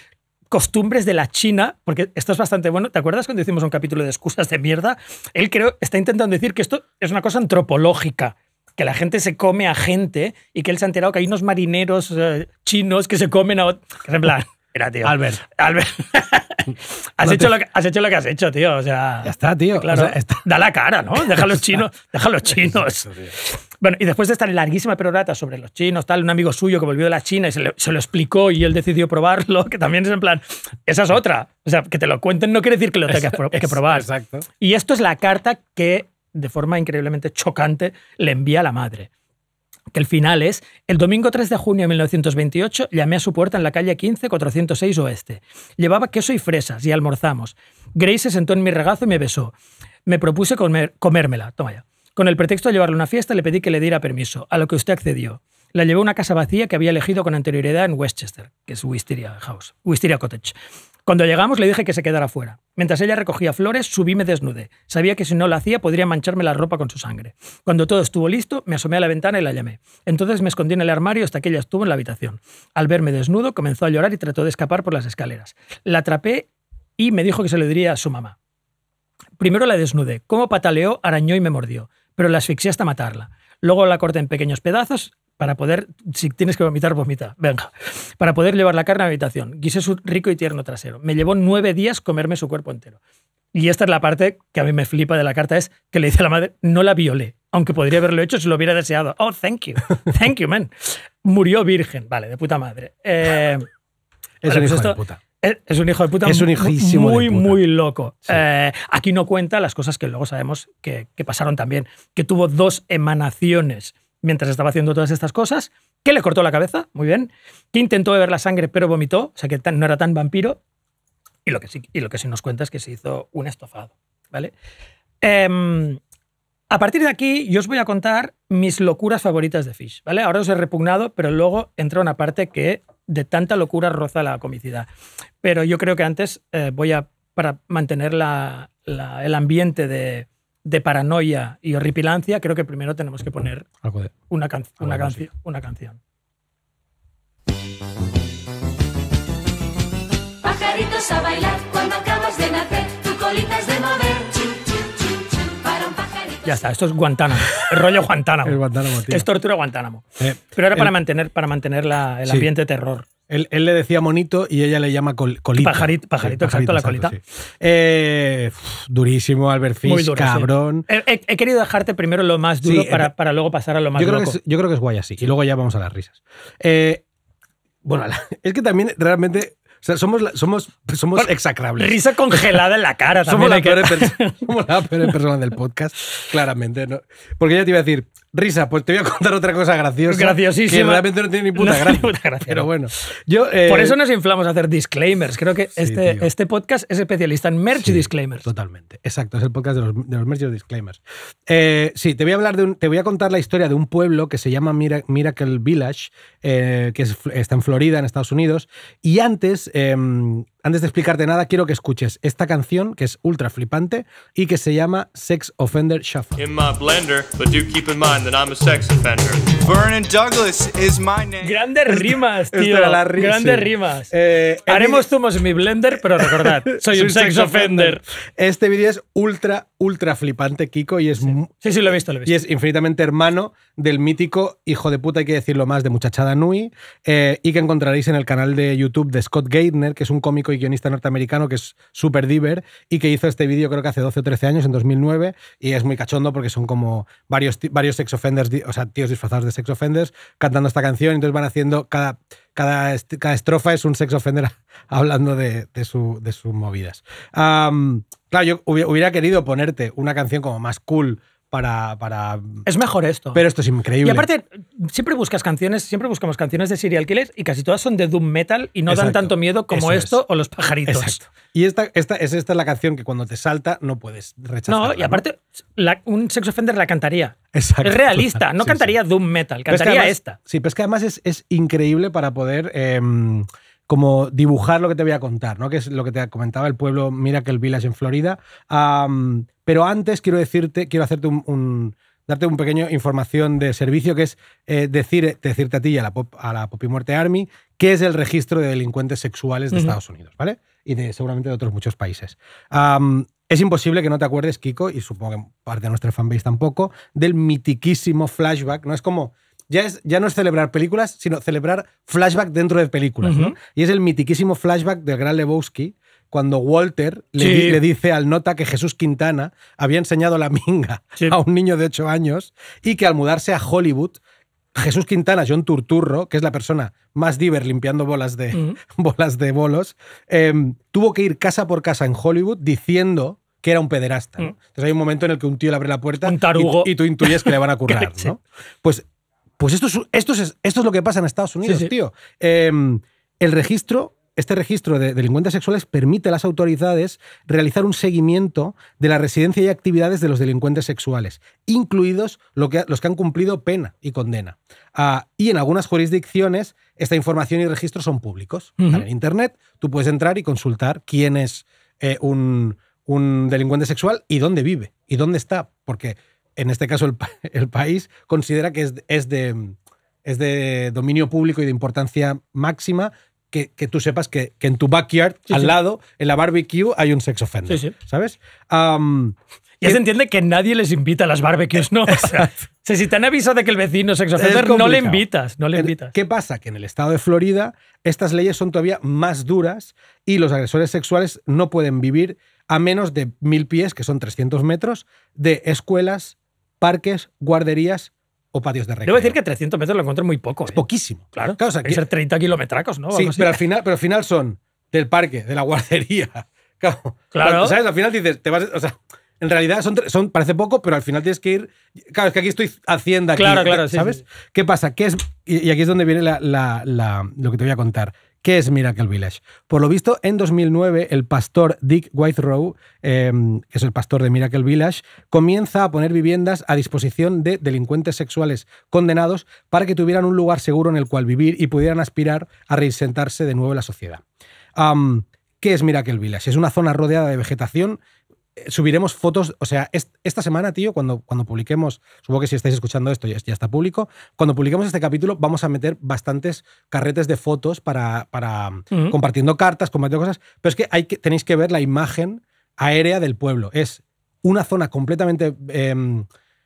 costumbres de la China, porque esto es bastante bueno. ¿Te acuerdas cuando hicimos un capítulo de excusas de mierda? Él creo está intentando decir que esto es una cosa antropológica que la gente se come a gente y que él se ha enterado que hay unos marineros eh, chinos que se comen a otros. En plan, [LAUGHS] mira, tío. Albert. Albert. [LAUGHS] has, hecho lo que, has hecho lo que has hecho, tío. O sea, ya está, tío. Claro, Da la cara, ¿no? Deja a los [LAUGHS] chinos. Deja a los chinos. Bueno, y después de estar en larguísima perorata sobre los chinos, tal, un amigo suyo que volvió de la China y se, le, se, lo explicó y él decidió probarlo, que también es en plan, esa es otra. O sea, que te lo cuenten no quiere decir que lo tengas que probar. Exacto. Y esto es la carta que de forma increíblemente chocante le envía a la madre. Que el final es, el domingo 3 de junio de 1928 llamé a su puerta en la calle 15 406 Oeste. Llevaba queso y fresas y almorzamos. Grace se sentó en mi regazo y me besó. Me propuse comérmela, toma ya. Con el pretexto de llevarle una fiesta le pedí que le diera permiso, a lo que usted accedió. La llevé a una casa vacía que había elegido con anterioridad en Westchester, que es Wisteria House, Wisteria Cottage. Cuando llegamos le dije que se quedara fuera. Mientras ella recogía flores, subí y me desnudé. Sabía que si no lo hacía podría mancharme la ropa con su sangre. Cuando todo estuvo listo, me asomé a la ventana y la llamé. Entonces me escondí en el armario hasta que ella estuvo en la habitación. Al verme desnudo, comenzó a llorar y trató de escapar por las escaleras. La atrapé y me dijo que se lo diría a su mamá. Primero la desnudé. Como pataleó, arañó y me mordió, pero la asfixié hasta matarla. Luego la corté en pequeños pedazos para poder, si tienes que vomitar, vomita, venga, para poder llevar la carne a la habitación. Quise su rico y tierno trasero. Me llevó nueve días comerme su cuerpo entero. Y esta es la parte que a mí me flipa de la carta, es que le dice a la madre, no la violé, aunque podría haberlo hecho si lo hubiera deseado. Oh, thank you, thank you, man. Murió virgen, vale, de puta madre. Eh, pues es un hijo de puta. Es, un hijo de puta. Es un hijísimo muy, muy loco. Eh, aquí no cuenta las cosas que luego sabemos que, que pasaron también, que tuvo dos emanaciones mientras estaba haciendo todas estas cosas, que le cortó la cabeza, muy bien, que intentó beber la sangre pero vomitó, o sea que no era tan vampiro, y lo, que sí, y lo que sí nos cuenta es que se hizo un estofado, ¿vale? Em, a partir de aquí, yo os voy a contar mis locuras favoritas de Fish, ¿vale? Ahora os he repugnado, pero luego entra una parte que de tanta locura roza la comicidad. Pero yo creo que antes eh, voy a, para mantener la, el ambiente de, de paranoia y horripilancia, creo que primero tenemos que poner una, una, canción. a bailar Ya está, esto es Guantánamo. El rollo [LAUGHS] Guantánamo. Es tortura Guantánamo. Eh, Pero era para mantener, para mantener el ambiente ambiente terror. Él, le decía monito y ella le llama colita. Pajarito, exacto, la colita. Eh, durísimo, Albert Fish, cabrón. He, querido dejarte primero lo más duro eh, para, luego pasar a lo más yo creo Que yo creo que es guay así. Y luego ya vamos a las risas. Eh, bueno, es que también realmente somos, somos, somos Risa congelada en la cara [LAUGHS] también. [LAUGHS] Somos la, peor, persona del podcast, claramente. ¿no? Porque ya te iba a decir, Risa, pues te voy a contar otra cosa graciosa. Graciosísima. Que realmente no tiene ni puta, gracia, Pero bueno. Yo, eh, Por eso nos inflamos a hacer disclaimers. Creo que este, este podcast es especialista en merch disclaimers. Totalmente. Exacto, es el podcast de los, de merch disclaimers. Eh, sí, te voy a hablar de un, te voy a contar la historia de un pueblo que se llama Miracle Village, eh, que está en Florida, en Estados Unidos. Y antes em, antes de explicarte nada, quiero que escuches esta canción que es ultra flipante y que se llama Sex Offender Shuffle. In my blender, but do keep in mind that I'm sex offender. Vernon Douglas is my name. Grandes este- rimas, este tío. Grandes rimas. Eh, Haremos zumos en mi blender, pero recordad, [LAUGHS] soy, un sex, offender. Este vídeo es ultra, ultra flipante, Kiko, y es. Sí. sí, lo he visto, lo he visto. Y es infinitamente hermano del mítico hijo de puta, hay que decirlo más, de Muchachada Nui, eh, y que encontraréis en el canal de YouTube de Scott Gaitner, que es un cómico guionista norteamericano que es super diver y que hizo este vídeo creo que hace 12 o 13 años, en 2009, y es muy cachondo porque son como varios, varios sex offenders, o sea, tíos disfrazados de sex offenders cantando esta canción, y entonces van haciendo cada, cada, cada estrofa es un sex offender [LAUGHS] hablando de, de, sus movidas. claro, yo hubiera querido ponerte una canción como más cool para, Es mejor esto. Pero esto es increíble. Y aparte, siempre buscas canciones, siempre buscamos canciones de serial killers y casi todas son de doom metal y no dan tanto miedo como esto o los pajaritos. Y esta, esta, es, esta la canción que cuando te salta no puedes rechazar. No, y aparte, un sex offender la cantaría. Exacto. Es realista, no cantaría doom metal, cantaría esta. Sí, pero es que además es, increíble para poder... Em, como dibujar lo que te voy a contar, ¿no? Que es lo que te comentaba el pueblo Miracle Village en Florida. pero antes quiero decirte, quiero hacerte un, darte un pequeño información de servicio que es eh, decir, decirte a ti y a la, pop, a la Muerte Army qué es el registro de delincuentes sexuales de Estados Unidos, ¿vale? Y de, seguramente de otros muchos países. es imposible que no te acuerdes, Kiko, y supongo que parte de nuestro fanbase tampoco, del mitiquísimo flashback, ¿no? Es como ya, ya no es celebrar películas, sino celebrar flashback dentro de películas, ¿no? Y es el mitiquísimo flashback del gran Lebowski, cuando Walter le, dice al nota que Jesús Quintana había enseñado la minga a un niño de 8 años y que al mudarse a Hollywood, Jesús Quintana, John Turturro, que es la persona más diver limpiando bolas de, [LAUGHS] bolas de bolos, em, tuvo que ir casa por casa en Hollywood diciendo que era un pederasta. Entonces hay un momento en el que un tío le abre la puerta y, y, tú intuyes que le van a [LAUGHS] currar. ¿no? Pues pues esto es, esto es, esto es lo que pasa en Estados Unidos, tío. Em, el registro este registro de delincuentes sexuales permite a las autoridades realizar un seguimiento de la residencia y actividades de los delincuentes sexuales, incluidos los que han cumplido pena y condena. Ah, y en algunas jurisdicciones esta información y registro son públicos. En Internet tú puedes entrar y consultar quién es eh, un, un delincuente sexual y dónde vive y dónde está, porque en este caso el, [LAUGHS] país, considera que es, de, es de dominio público y de importancia máxima que, tú sepas que, en tu backyard, al lado, en la barbecue, hay un sex offender. ¿Sabes? Y ya eh, se entiende que nadie les invita a las barbecues, ¿no? [LAUGHS] o sea, si te han avisado de que el vecino sex offender, no le invitas, no le invitas. ¿Qué pasa? Que en el estado de Florida estas leyes son todavía más duras y los agresores sexuales no pueden vivir a menos de mil pies, que son 300 metros, de escuelas, parques, guarderías o patios de recreo. Debo decir que 300 metros lo encuentro muy poco. Es ¿eh? poquísimo. Claro, claro que... ser 30 kilometracos, ¿no? sí, pero al, final, pero al final son del parque, de la guardería. [LAUGHS] Claro. ¿Sabes? Al final dices, te vas... en realidad son, son, parece poco, pero al final tienes que ir. Claro, es que aquí estoy hacienda. Aquí, claro, claro, ¿sabes? ¿Qué pasa? es, y aquí es donde viene lo que te voy a contar. ¿Qué es Miracle Village? Por lo visto, en 2009, el pastor Dick Whiterow, em, que es el pastor de Miracle Village, comienza a poner viviendas a disposición de delincuentes sexuales condenados para que tuvieran un lugar seguro en el cual vivir y pudieran aspirar a reinsentarse de nuevo en la sociedad. ¿Qué es Miracle Village? Es una zona rodeada de vegetación subiremos fotos, o sea, esta semana, tío, cuando, cuando publiquemos, supongo que si estáis escuchando esto ya, está público, cuando publiquemos este capítulo vamos a meter bastantes carretes de fotos para, para compartiendo cartas, compartiendo cosas, pero es que, hay que tenéis que ver la imagen aérea del pueblo. Es una zona completamente em,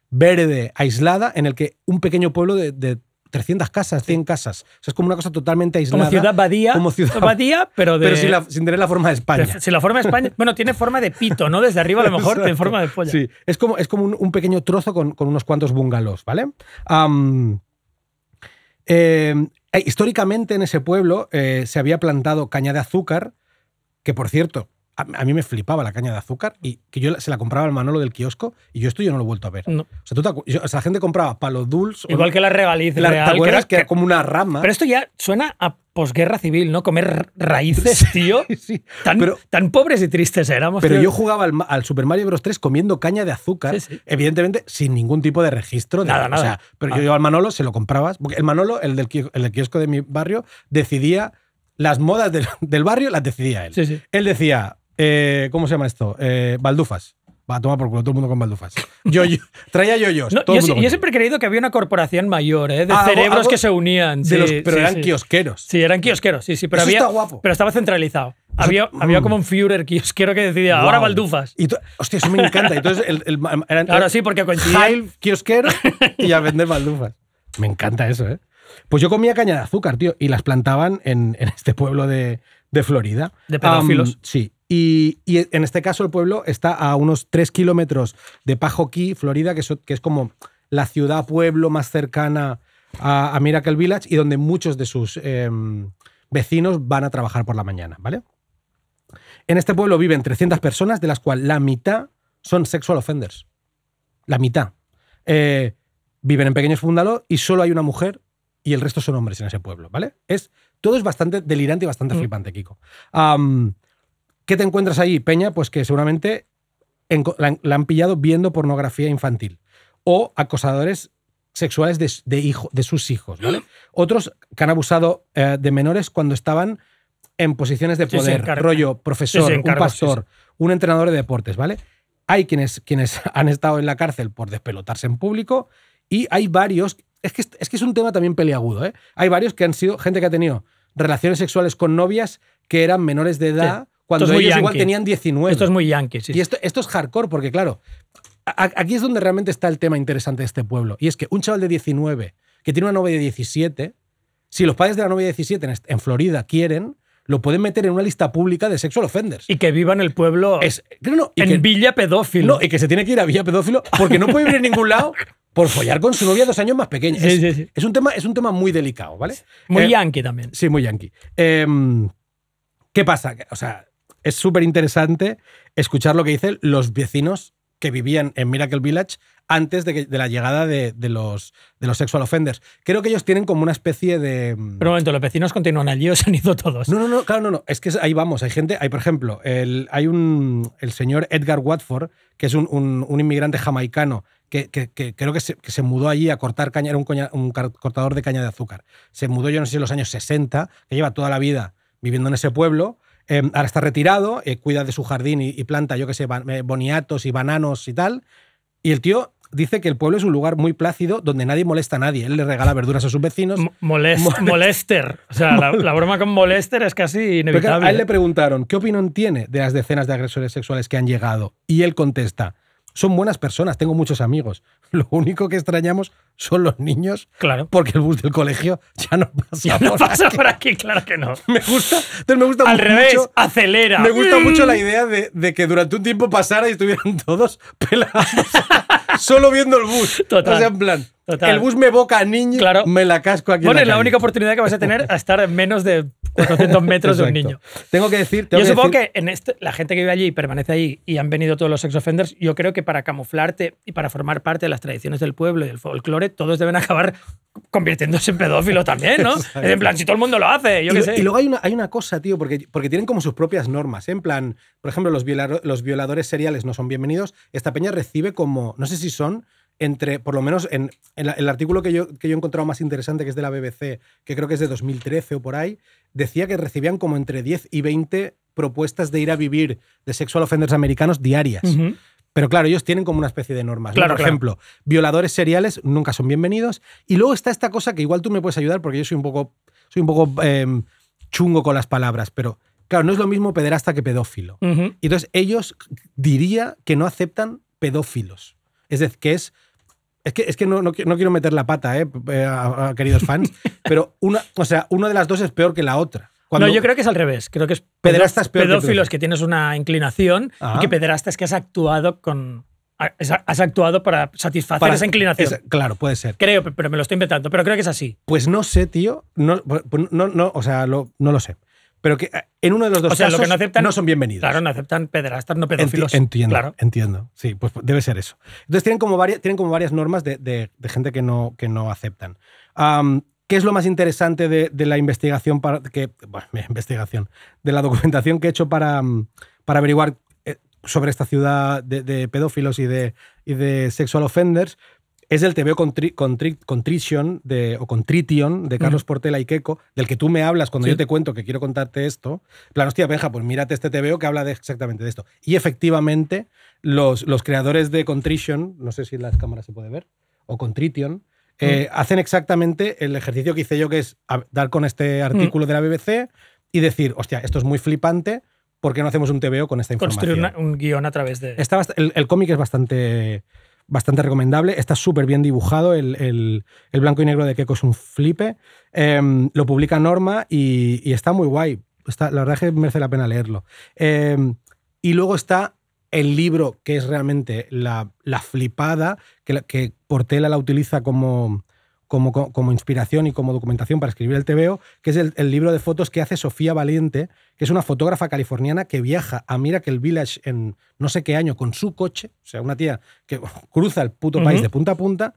verde, aislada, en el que un pequeño pueblo de 300 casas, 100 casas. O sea, es como una cosa totalmente aislada. Como ciudad badía. Como ciudad pero de... sin, la, tener la forma de España. Sin la forma de España. bueno, tiene forma de pito, ¿no? Desde arriba a lo mejor tiene forma de polla. Sí, es como, es como un, pequeño trozo con, unos cuantos bungalows, ¿vale? Eh, eh, históricamente en ese pueblo eh, se había plantado caña de azúcar, que por cierto, a, mí me flipaba la caña de azúcar y que yo se la compraba al Manolo del kiosco y yo esto yo no lo he vuelto a ver. O, sea, la gente compraba palo dulce. Igual que la regaliz la, real, que, era, como una rama. Pero esto ya suena a posguerra civil, ¿no? Comer raíces, [LAUGHS] tío. Tan, pobres y tristes éramos. Pero yo jugaba al, Super Mario Bros. 3 comiendo caña de azúcar, evidentemente sin ningún tipo de registro. nada, pero ah. yo, al Manolo se lo comprabas. Porque el Manolo, el del, el kiosco de mi barrio, decidía las modas del, del barrio las decidía él. Él decía, eh, ¿cómo se llama esto? Eh, baldufas. Va a tomar por culo todo el mundo con baldufas. [LAUGHS] traía yoyos. yo, yo siempre he creído que había una corporación mayor, ¿eh? de cerebros que se unían. pero eran kiosqueros. Sí, eran kiosqueros, sí, sí. Pero, guapo. pero estaba centralizado. Había, había, mm. como un Führer kiosquero que decidía, ahora baldufas. hostia, eso me encanta. ahora sí, porque coincidía. Heil kiosquero y a vender baldufas. Me encanta eso, ¿eh? Pues yo comía caña de azúcar, tío, y las plantaban en, en este pueblo de, de Florida. De pedófilos. sí. Y, en este caso el pueblo está a unos 3 kilómetros de Pajo Florida, que es, que es como la ciudad-pueblo más cercana a, Miracle Village y donde muchos de sus em, vecinos van a trabajar por la mañana, ¿vale? En este pueblo viven 300 personas, de las cuales la mitad son sexual offenders. La mitad. Eh, viven en pequeños fundalos y solo hay una mujer y el resto son hombres en ese pueblo, ¿vale? Es todo es bastante delirante y bastante mm. flipante, Kiko. ¿Qué te encuentras ahí, Peña? Pues que seguramente la, han pillado viendo pornografía infantil o acosadores sexuales de, de sus hijos, mm. Otros que han abusado eh, de menores cuando estaban en posiciones de poder, rollo profesor, un pastor, un entrenador de deportes, ¿vale? Hay quienes, quienes [LAUGHS] han estado en la cárcel por despelotarse en público y hay varios es que, es un tema también peliagudo. ¿eh? Hay varios que han sido gente que ha tenido relaciones sexuales con novias que eran menores de edad cuando ellos igual tenían 19. Esto es muy yankee, Y esto, esto es hardcore porque, claro, aquí es donde realmente está el tema interesante de este pueblo. Y es que un chaval de 19 que tiene una novia de 17, si los padres de la novia de 17 en Florida quieren, lo pueden meter en una lista pública de sexual offenders. Y que viva en el pueblo. Es, no, en Villa Pedófilo. y que se tiene que ir a Villa Pedófilo porque no puede vivir en ningún lado [LAUGHS] por follar con su novia dos años más pequeña. es, un tema, es un tema muy delicado, ¿vale? Muy eh, yankee también. Sí, muy yankee. Em, ¿Qué pasa? O sea, es súper interesante escuchar lo que dicen los vecinos que vivían en Miracle Village antes de, la llegada de, los, de los sexual offenders. Creo que ellos tienen como una especie de... Mm, Pero un momento, los vecinos continúan allí o se han ido todos. No, no, no, claro, no, no. Es que ahí vamos, hay gente, hay por ejemplo, el, hay un, el señor Edgar Watford, que es un inmigrante jamaicano que, creo que se, mudó allí a cortar caña, era un, cortador de caña de azúcar. Se mudó, yo no sé si en los años 60, que lleva toda la vida viviendo en ese pueblo. Em, ahora está retirado, eh, cuida de su jardín y, planta, yo qué sé, eh, boniatos y bananos y tal. Y el tío dice que el pueblo es un lugar muy plácido donde nadie molesta a nadie. Él le regala verduras a sus vecinos. molester. O sea, la, broma con molester es casi inevitable. a él le preguntaron, ¿qué opinión tiene de las decenas de agresores sexuales que han llegado? Y él contesta, son buenas personas, tengo muchos amigos. [LAUGHS] Lo único que extrañamos son los niños, claro. porque el bus del colegio ya no pasa, ya no pasa por aquí. Claro que no. [LAUGHS] Me gusta, entonces me gusta Al revés, acelera. Me gusta mm. mucho la idea de, que durante un tiempo pasara y estuvieran [LAUGHS] todos pelados, solo viendo el bus. Total. O sea, en plan, el bus me boca a niños, claro. me la casco aquí. Bueno, la, es la única oportunidad que vas a tener a estar menos de 400 metros de un niño. Tengo que decir. yo supongo que en este, la gente que vive allí y permanece ahí y han venido todos los sex offenders, yo creo que para camuflarte y para formar parte de las tradiciones del pueblo y del folclore, todos deben acabar convirtiéndose en pedófilo también, ¿no? en plan, si todo el mundo lo hace, yo qué sé. Y luego hay una, cosa, tío, porque, porque tienen como sus propias normas. ¿eh? En plan, por ejemplo, los, los violadores seriales no son bienvenidos. Esta peña recibe como, no sé si son entre, por lo menos en, el artículo que yo, que yo he encontrado más interesante, que es de la BBC, que creo que es de 2013 o por ahí, decía que recibían como entre 10 y 20 propuestas de ir a vivir de sexual offenders americanos diarias. Pero claro, ellos tienen como una especie de normas. Claro, Por ejemplo, violadores seriales nunca son bienvenidos. Y luego está esta cosa que igual tú me puedes ayudar porque yo soy un poco, soy un poco em, chungo con las palabras, pero claro, no es lo mismo pederasta que pedófilo. y Entonces ellos diría que no aceptan pedófilos. Es decir, que es es que, es que no, no, quiero meter la pata, eh, eh, queridos fans, [LAUGHS] pero una, o sea, de las dos es peor que la otra. no, yo creo que es al revés. Creo que es pedófilos que, tienes una inclinación y que es que has actuado con. Has actuado para satisfacer esa inclinación. claro, puede ser. Creo, pero me lo estoy inventando. Pero creo que es así. Pues no sé, tío. No, pues, no, no o sea, no lo sé. Pero que eh, en uno de los dos casos lo que no, no son bienvenidos. Claro, no aceptan pederastas, no pedófilos. entiendo, entiendo. Sí, pues debe ser eso. Entonces tienen como varias, tienen como varias normas de, de, gente que no, que no aceptan. ¿Qué es lo más interesante de, de la investigación para que bueno, [LAUGHS] investigación de la documentación que he hecho para, para averiguar eh, sobre esta ciudad de, de pedófilos y de, y de sexual offenders? es el TVO Contrition o Contrition de Carlos Portela y Queco, del que tú me hablas cuando yo te cuento que quiero contarte esto. Plan, hostia, Benja, pues mírate este TVO que habla exactamente de esto. Y efectivamente, los, los creadores de Contrition, no sé si en las cámaras se puede ver, o Contrition, eh, hacen exactamente el ejercicio que hice yo, que es dar con este artículo de la BBC y decir, hostia, esto es muy flipante, ¿por qué no hacemos un TVO con esta información? Construir un guión a través de... el cómic es bastante bastante recomendable. Está súper bien dibujado. El, blanco y negro de Keiko es un flipe. Em, lo publica Norma y, está muy guay. Está, la verdad es que merece la pena leerlo. Em, y luego está el libro que es realmente la, flipada, que, que Portela la utiliza como como, como, inspiración y como documentación para escribir el TVO, que es el, libro de fotos que hace Sofía Valiente, que es una fotógrafa californiana que viaja a Miracle Village en no sé qué año con su coche, o sea, una tía que [LAUGHS] cruza el puto país de punta a punta,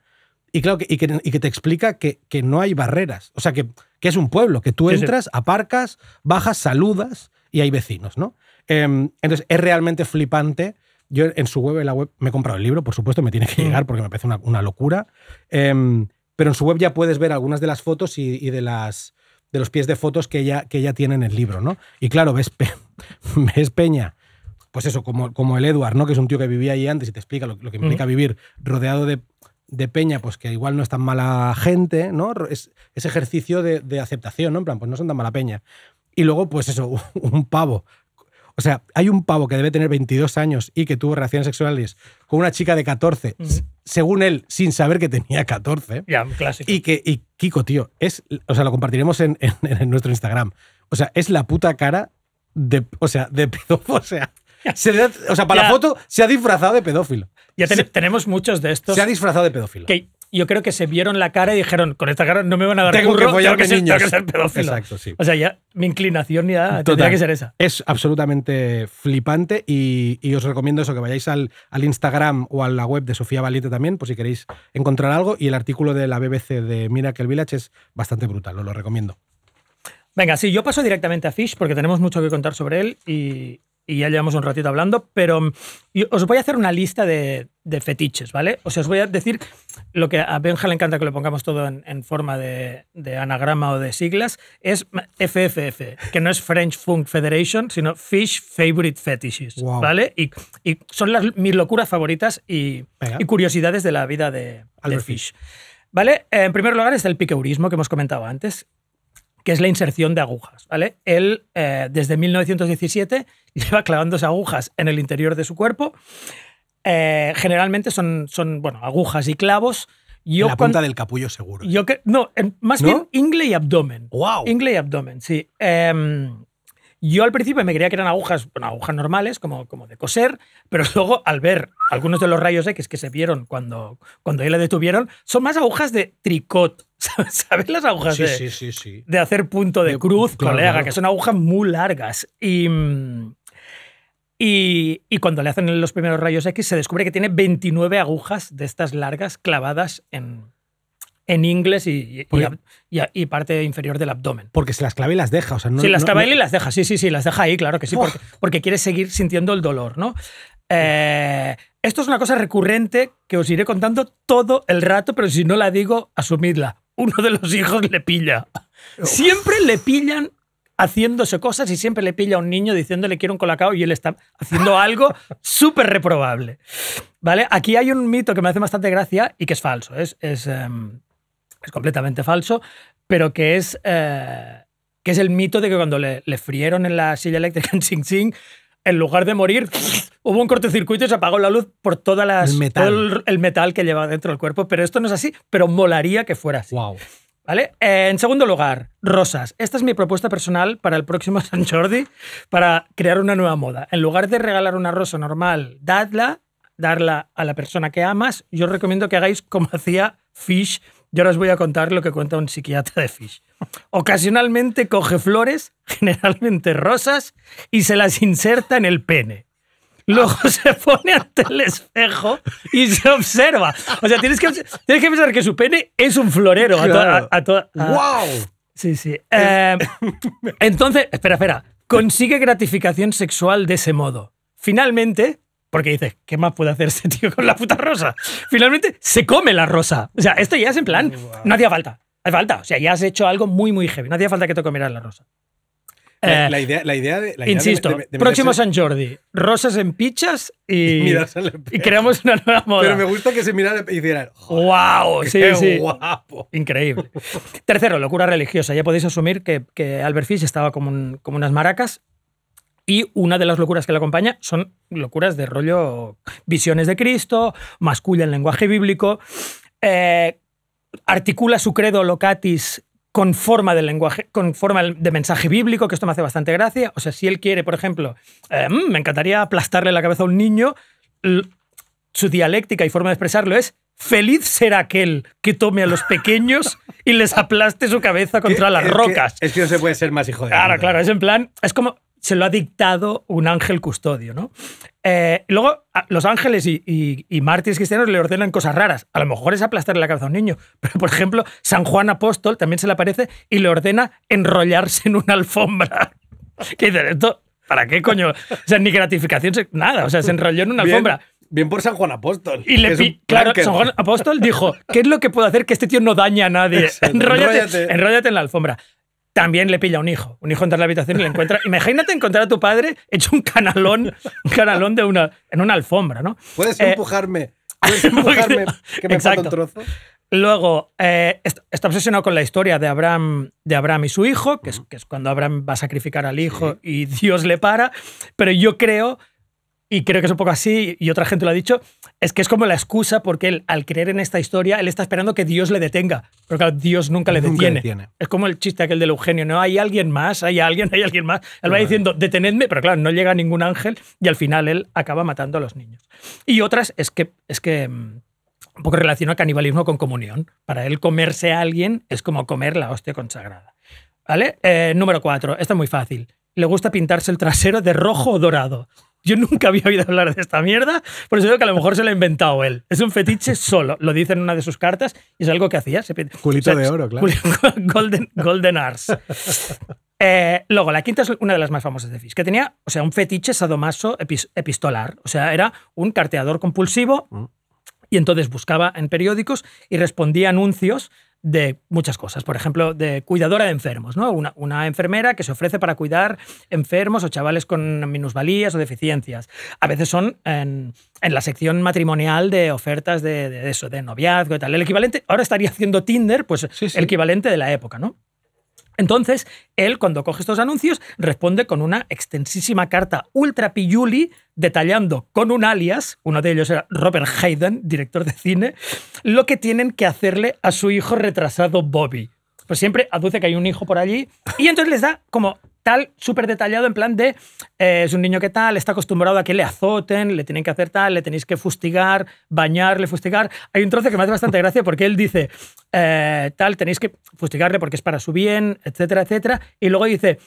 y claro, que, y que, te explica que, que, no hay barreras, o sea, que, que es un pueblo, que tú entras, aparcas, bajas, saludas y hay vecinos, ¿no? Em, entonces, es realmente flipante. Yo en su web, en la web, me he comprado el libro, por supuesto, me tiene que llegar porque me parece una, una locura. Eh, pero en su web ya puedes ver algunas de las fotos y, de las de los pies de fotos que ella, que tiene en el libro, ¿no? Y claro, [LAUGHS] ves, Peña, pues eso, como, como el Edward, ¿no? Que es un tío que vivía ahí antes y te explica lo, que implica vivir rodeado de, Peña, pues que igual no es tan mala gente, ¿no? Es, ejercicio de, de aceptación, ¿no? En plan, pues no son tan mala Peña. Y luego, pues eso, [LAUGHS] un pavo o sea, hay un pavo que debe tener 22 años y que tuvo relaciones sexuales con una chica de 14, según él, sin saber que tenía 14. Ya, clásico. Y que, y Kiko, tío, es, o sea, lo compartiremos en, nuestro Instagram. O sea, es la puta cara de, o sea, de pedófilo. [LAUGHS] O sea, o sea para la foto se ha disfrazado de pedófilo. Ya tenemos muchos de estos. Se ha disfrazado de pedófilo yo creo que se vieron la cara y dijeron, con esta cara no me van a dar tengo que tengo que, ser, que pedófilo. Exacto, sí. O sea, ya mi inclinación ni nada tendría que ser esa. Es absolutamente flipante y, os recomiendo eso, que vayáis al, al, Instagram o a la web de Sofía Valiente también, por si queréis encontrar algo. Y el artículo de la BBC de Miracle Village es bastante brutal, os lo recomiendo. Venga, sí, yo paso directamente a Fish porque tenemos mucho que contar sobre él y, y ya llevamos un ratito hablando, pero mm, os voy a hacer una lista de, fetiches, ¿vale? O sea, os voy a decir lo que a Benja le encanta que lo pongamos todo en, forma de, anagrama o de siglas, es FFF, que no es French Funk Federation, sino Fish Favorite Fetishes, ¿vale? Y, son las, mis locuras favoritas y, curiosidades de la vida de, de Fish. ¿Vale? En primer lugar es el piqueurismo que hemos comentado antes, que es la inserción de agujas. ¿vale? Él, eh, desde 1917, [LAUGHS] lleva esas agujas en el interior de su cuerpo. Eh, generalmente son, son bueno, agujas y clavos. Yo la punta del capullo, seguro. Yo que, no, más bien ingle y abdomen. ¡Wow! Ingle y abdomen, sí. Eh, yo al principio me creía que eran agujas, agujas normales, como, como de coser, pero [LAUGHS] luego al ver algunos de los rayos X que se vieron cuando, cuando él la detuvieron, son más agujas de tricot. [LAUGHS] ¿Sabes las agujas de, hacer punto de, cruz, colega? Que son agujas muy largas. y, y, cuando le hacen los primeros rayos X se descubre que tiene 29 agujas de estas largas clavadas en, en inglés y, y, parte inferior del abdomen. Porque se las clava y las deja. O sea, no, sí, las y las deja, sí, sí, sí, las deja ahí, claro que sí, porque, quiere seguir sintiendo el dolor, ¿no? Eh, esto es una cosa recurrente que os iré contando todo el rato, pero si no la digo, asumidla. Uno de los hijos le pilla. Siempre le pillan haciéndose cosas y siempre le pilla a un niño diciéndole quiero un colacao y él está haciendo [LAUGHS] algo súper reprobable. ¿Vale? Aquí hay un mito que me hace bastante gracia y que es falso. Es, es em, es completamente falso, pero que es, eh, que es el mito de que cuando le, le, frieron en la silla eléctrica en Sing Sing, en lugar de morir, hubo un cortocircuito y se apagó la luz por todas las, el todo el, metal que llevaba dentro del cuerpo. Pero esto no es así, pero molaría que fuera así. ¿Vale? Eh, en segundo lugar, rosas. Esta es mi propuesta personal para el próximo [LAUGHS] San Jordi, para crear una nueva moda. En lugar de regalar una rosa normal, dadla, darla a la persona que amas, yo os recomiendo que hagáis como [LAUGHS] hacía Fish yo ahora os voy a contar lo que cuenta un psiquiatra de Fish. Ocasionalmente coge flores, generalmente rosas, y se las inserta en el pene. Luego se pone ante el espejo y se observa. O sea, tienes que, que pensar que su pene es un florero. ¡Guau! A Sí, sí. Eh, entonces, espera, espera. Consigue gratificación sexual de ese modo. Finalmente, porque dices, ¿qué más puede hacer este tío con la puta rosa? Finalmente se come la rosa. O sea, esto ya es en plan, no hacía falta. Hay falta. O sea, ya has hecho algo muy, muy heavy. No hacía falta que te comieras la rosa. La, eh, idea, la idea de. insisto, próximo San Jordi, rosas en pichas y, [LAUGHS] y, creamos una nueva moda. Pero me gusta que se mirara y dijeran, ¡Wow! qué guapo! Increíble. Tercero, locura religiosa. Ya podéis asumir que, Albert Fish estaba como, como unas maracas y una de las locuras que le acompaña son locuras de rollo visiones de Cristo, masculla el lenguaje bíblico, eh, articula su credo locatis con forma de lenguaje, con forma de mensaje bíblico, que esto me hace bastante gracia. O sea, si él quiere, por ejemplo, eh, mm, me encantaría aplastarle la cabeza a un niño, su dialéctica y forma de expresarlo es Feliz será aquel que tome a los pequeños y les aplaste su cabeza [LAUGHS] contra las rocas. es que no se puede ser más hijo de Claro, claro, es en plan, es como se lo ha dictado un ángel custodio, ¿no? Eh, luego, los ángeles y, y, mártires cristianos le ordenan cosas raras. A lo mejor es aplastarle la cabeza a un niño. [LAUGHS] Pero, por ejemplo, San Juan Apóstol también se le aparece y le ordena enrollarse en una alfombra. [LAUGHS] ¿Qué dices? ¿Esto para qué coño? O sea, ni gratificación, nada. O sea, se enrolló en una alfombra. Bien por San Juan Apóstol. Y le claro, San Juan Apóstol dijo, ¿qué es lo que puedo hacer que este tío no dañe a nadie? [LAUGHS] Enrollate, en la alfombra también le pilla un hijo. Un hijo entra en la habitación y le encuentra. Imagínate encontrar a tu padre hecho un canalón, un canalón de una, en una alfombra, ¿no? Puedes eh, empujarme. Puedes [LAUGHS] empujarme que me falta un trozo. Luego, eh, está obsesionado con la historia de Abraham, de Abraham y su hijo, que es, que es cuando Abraham va a sacrificar al hijo y Dios le para, pero yo creo y creo que es un poco así, y otra gente lo ha dicho, es que es como la excusa porque él, al creer en esta historia, él está esperando que Dios le detenga. Pero claro, Dios nunca le detiene. Es como el chiste aquel del Eugenio, ¿no? Hay alguien más, hay alguien, hay alguien más. Él va diciendo, detenedme, pero claro, no llega ningún ángel y al final él acaba matando a los niños. Y otras es que, es que mm, un poco relaciona canibalismo con comunión. Para él comerse a alguien es como comer la hostia consagrada. ¿Vale? Eh, número cuatro, esto es muy fácil. Le gusta pintarse el trasero de rojo o dorado. Yo nunca había oído hablar de esta mierda, por eso digo que a lo mejor se lo ha inventado él. Es un fetiche solo, lo dice en una de sus cartas y es algo que hacía. Se... Culito de oro, claro. [LAUGHS] Golden, golden Ars. Eh, luego, la quinta es una de las más famosas de Fish, que tenía, o sea, un fetiche sadomaso epistolar. O sea, era un carteador compulsivo. Mm. y entonces buscaba en periódicos y respondía anuncios de muchas cosas. Por ejemplo, de cuidadora de enfermos, ¿no? Una, enfermera que se ofrece para cuidar enfermos o chavales con minusvalías o deficiencias. A veces son en, la sección matrimonial de ofertas de, eso, de noviazgo y tal. El equivalente, ahora estaría haciendo Tinder, pues el equivalente de la época, ¿no? Entonces, él, cuando coge estos anuncios, responde con una extensísima carta ultra pilluli, detallando con un alias, uno de ellos era Robert Hayden, director de cine, lo que tienen que hacerle a su hijo retrasado Bobby. Pues siempre aduce que hay un hijo por allí y entonces les da como tal, súper detallado, en plan de eh, es un niño que tal, está acostumbrado a que le azoten, le tienen que hacer tal, le tenéis que fustigar, bañarle, fustigar. Hay un trozo que me hace bastante gracia porque él dice eh, tal, tenéis que fustigarle porque es para su bien, etcétera, etcétera. Y luego dice,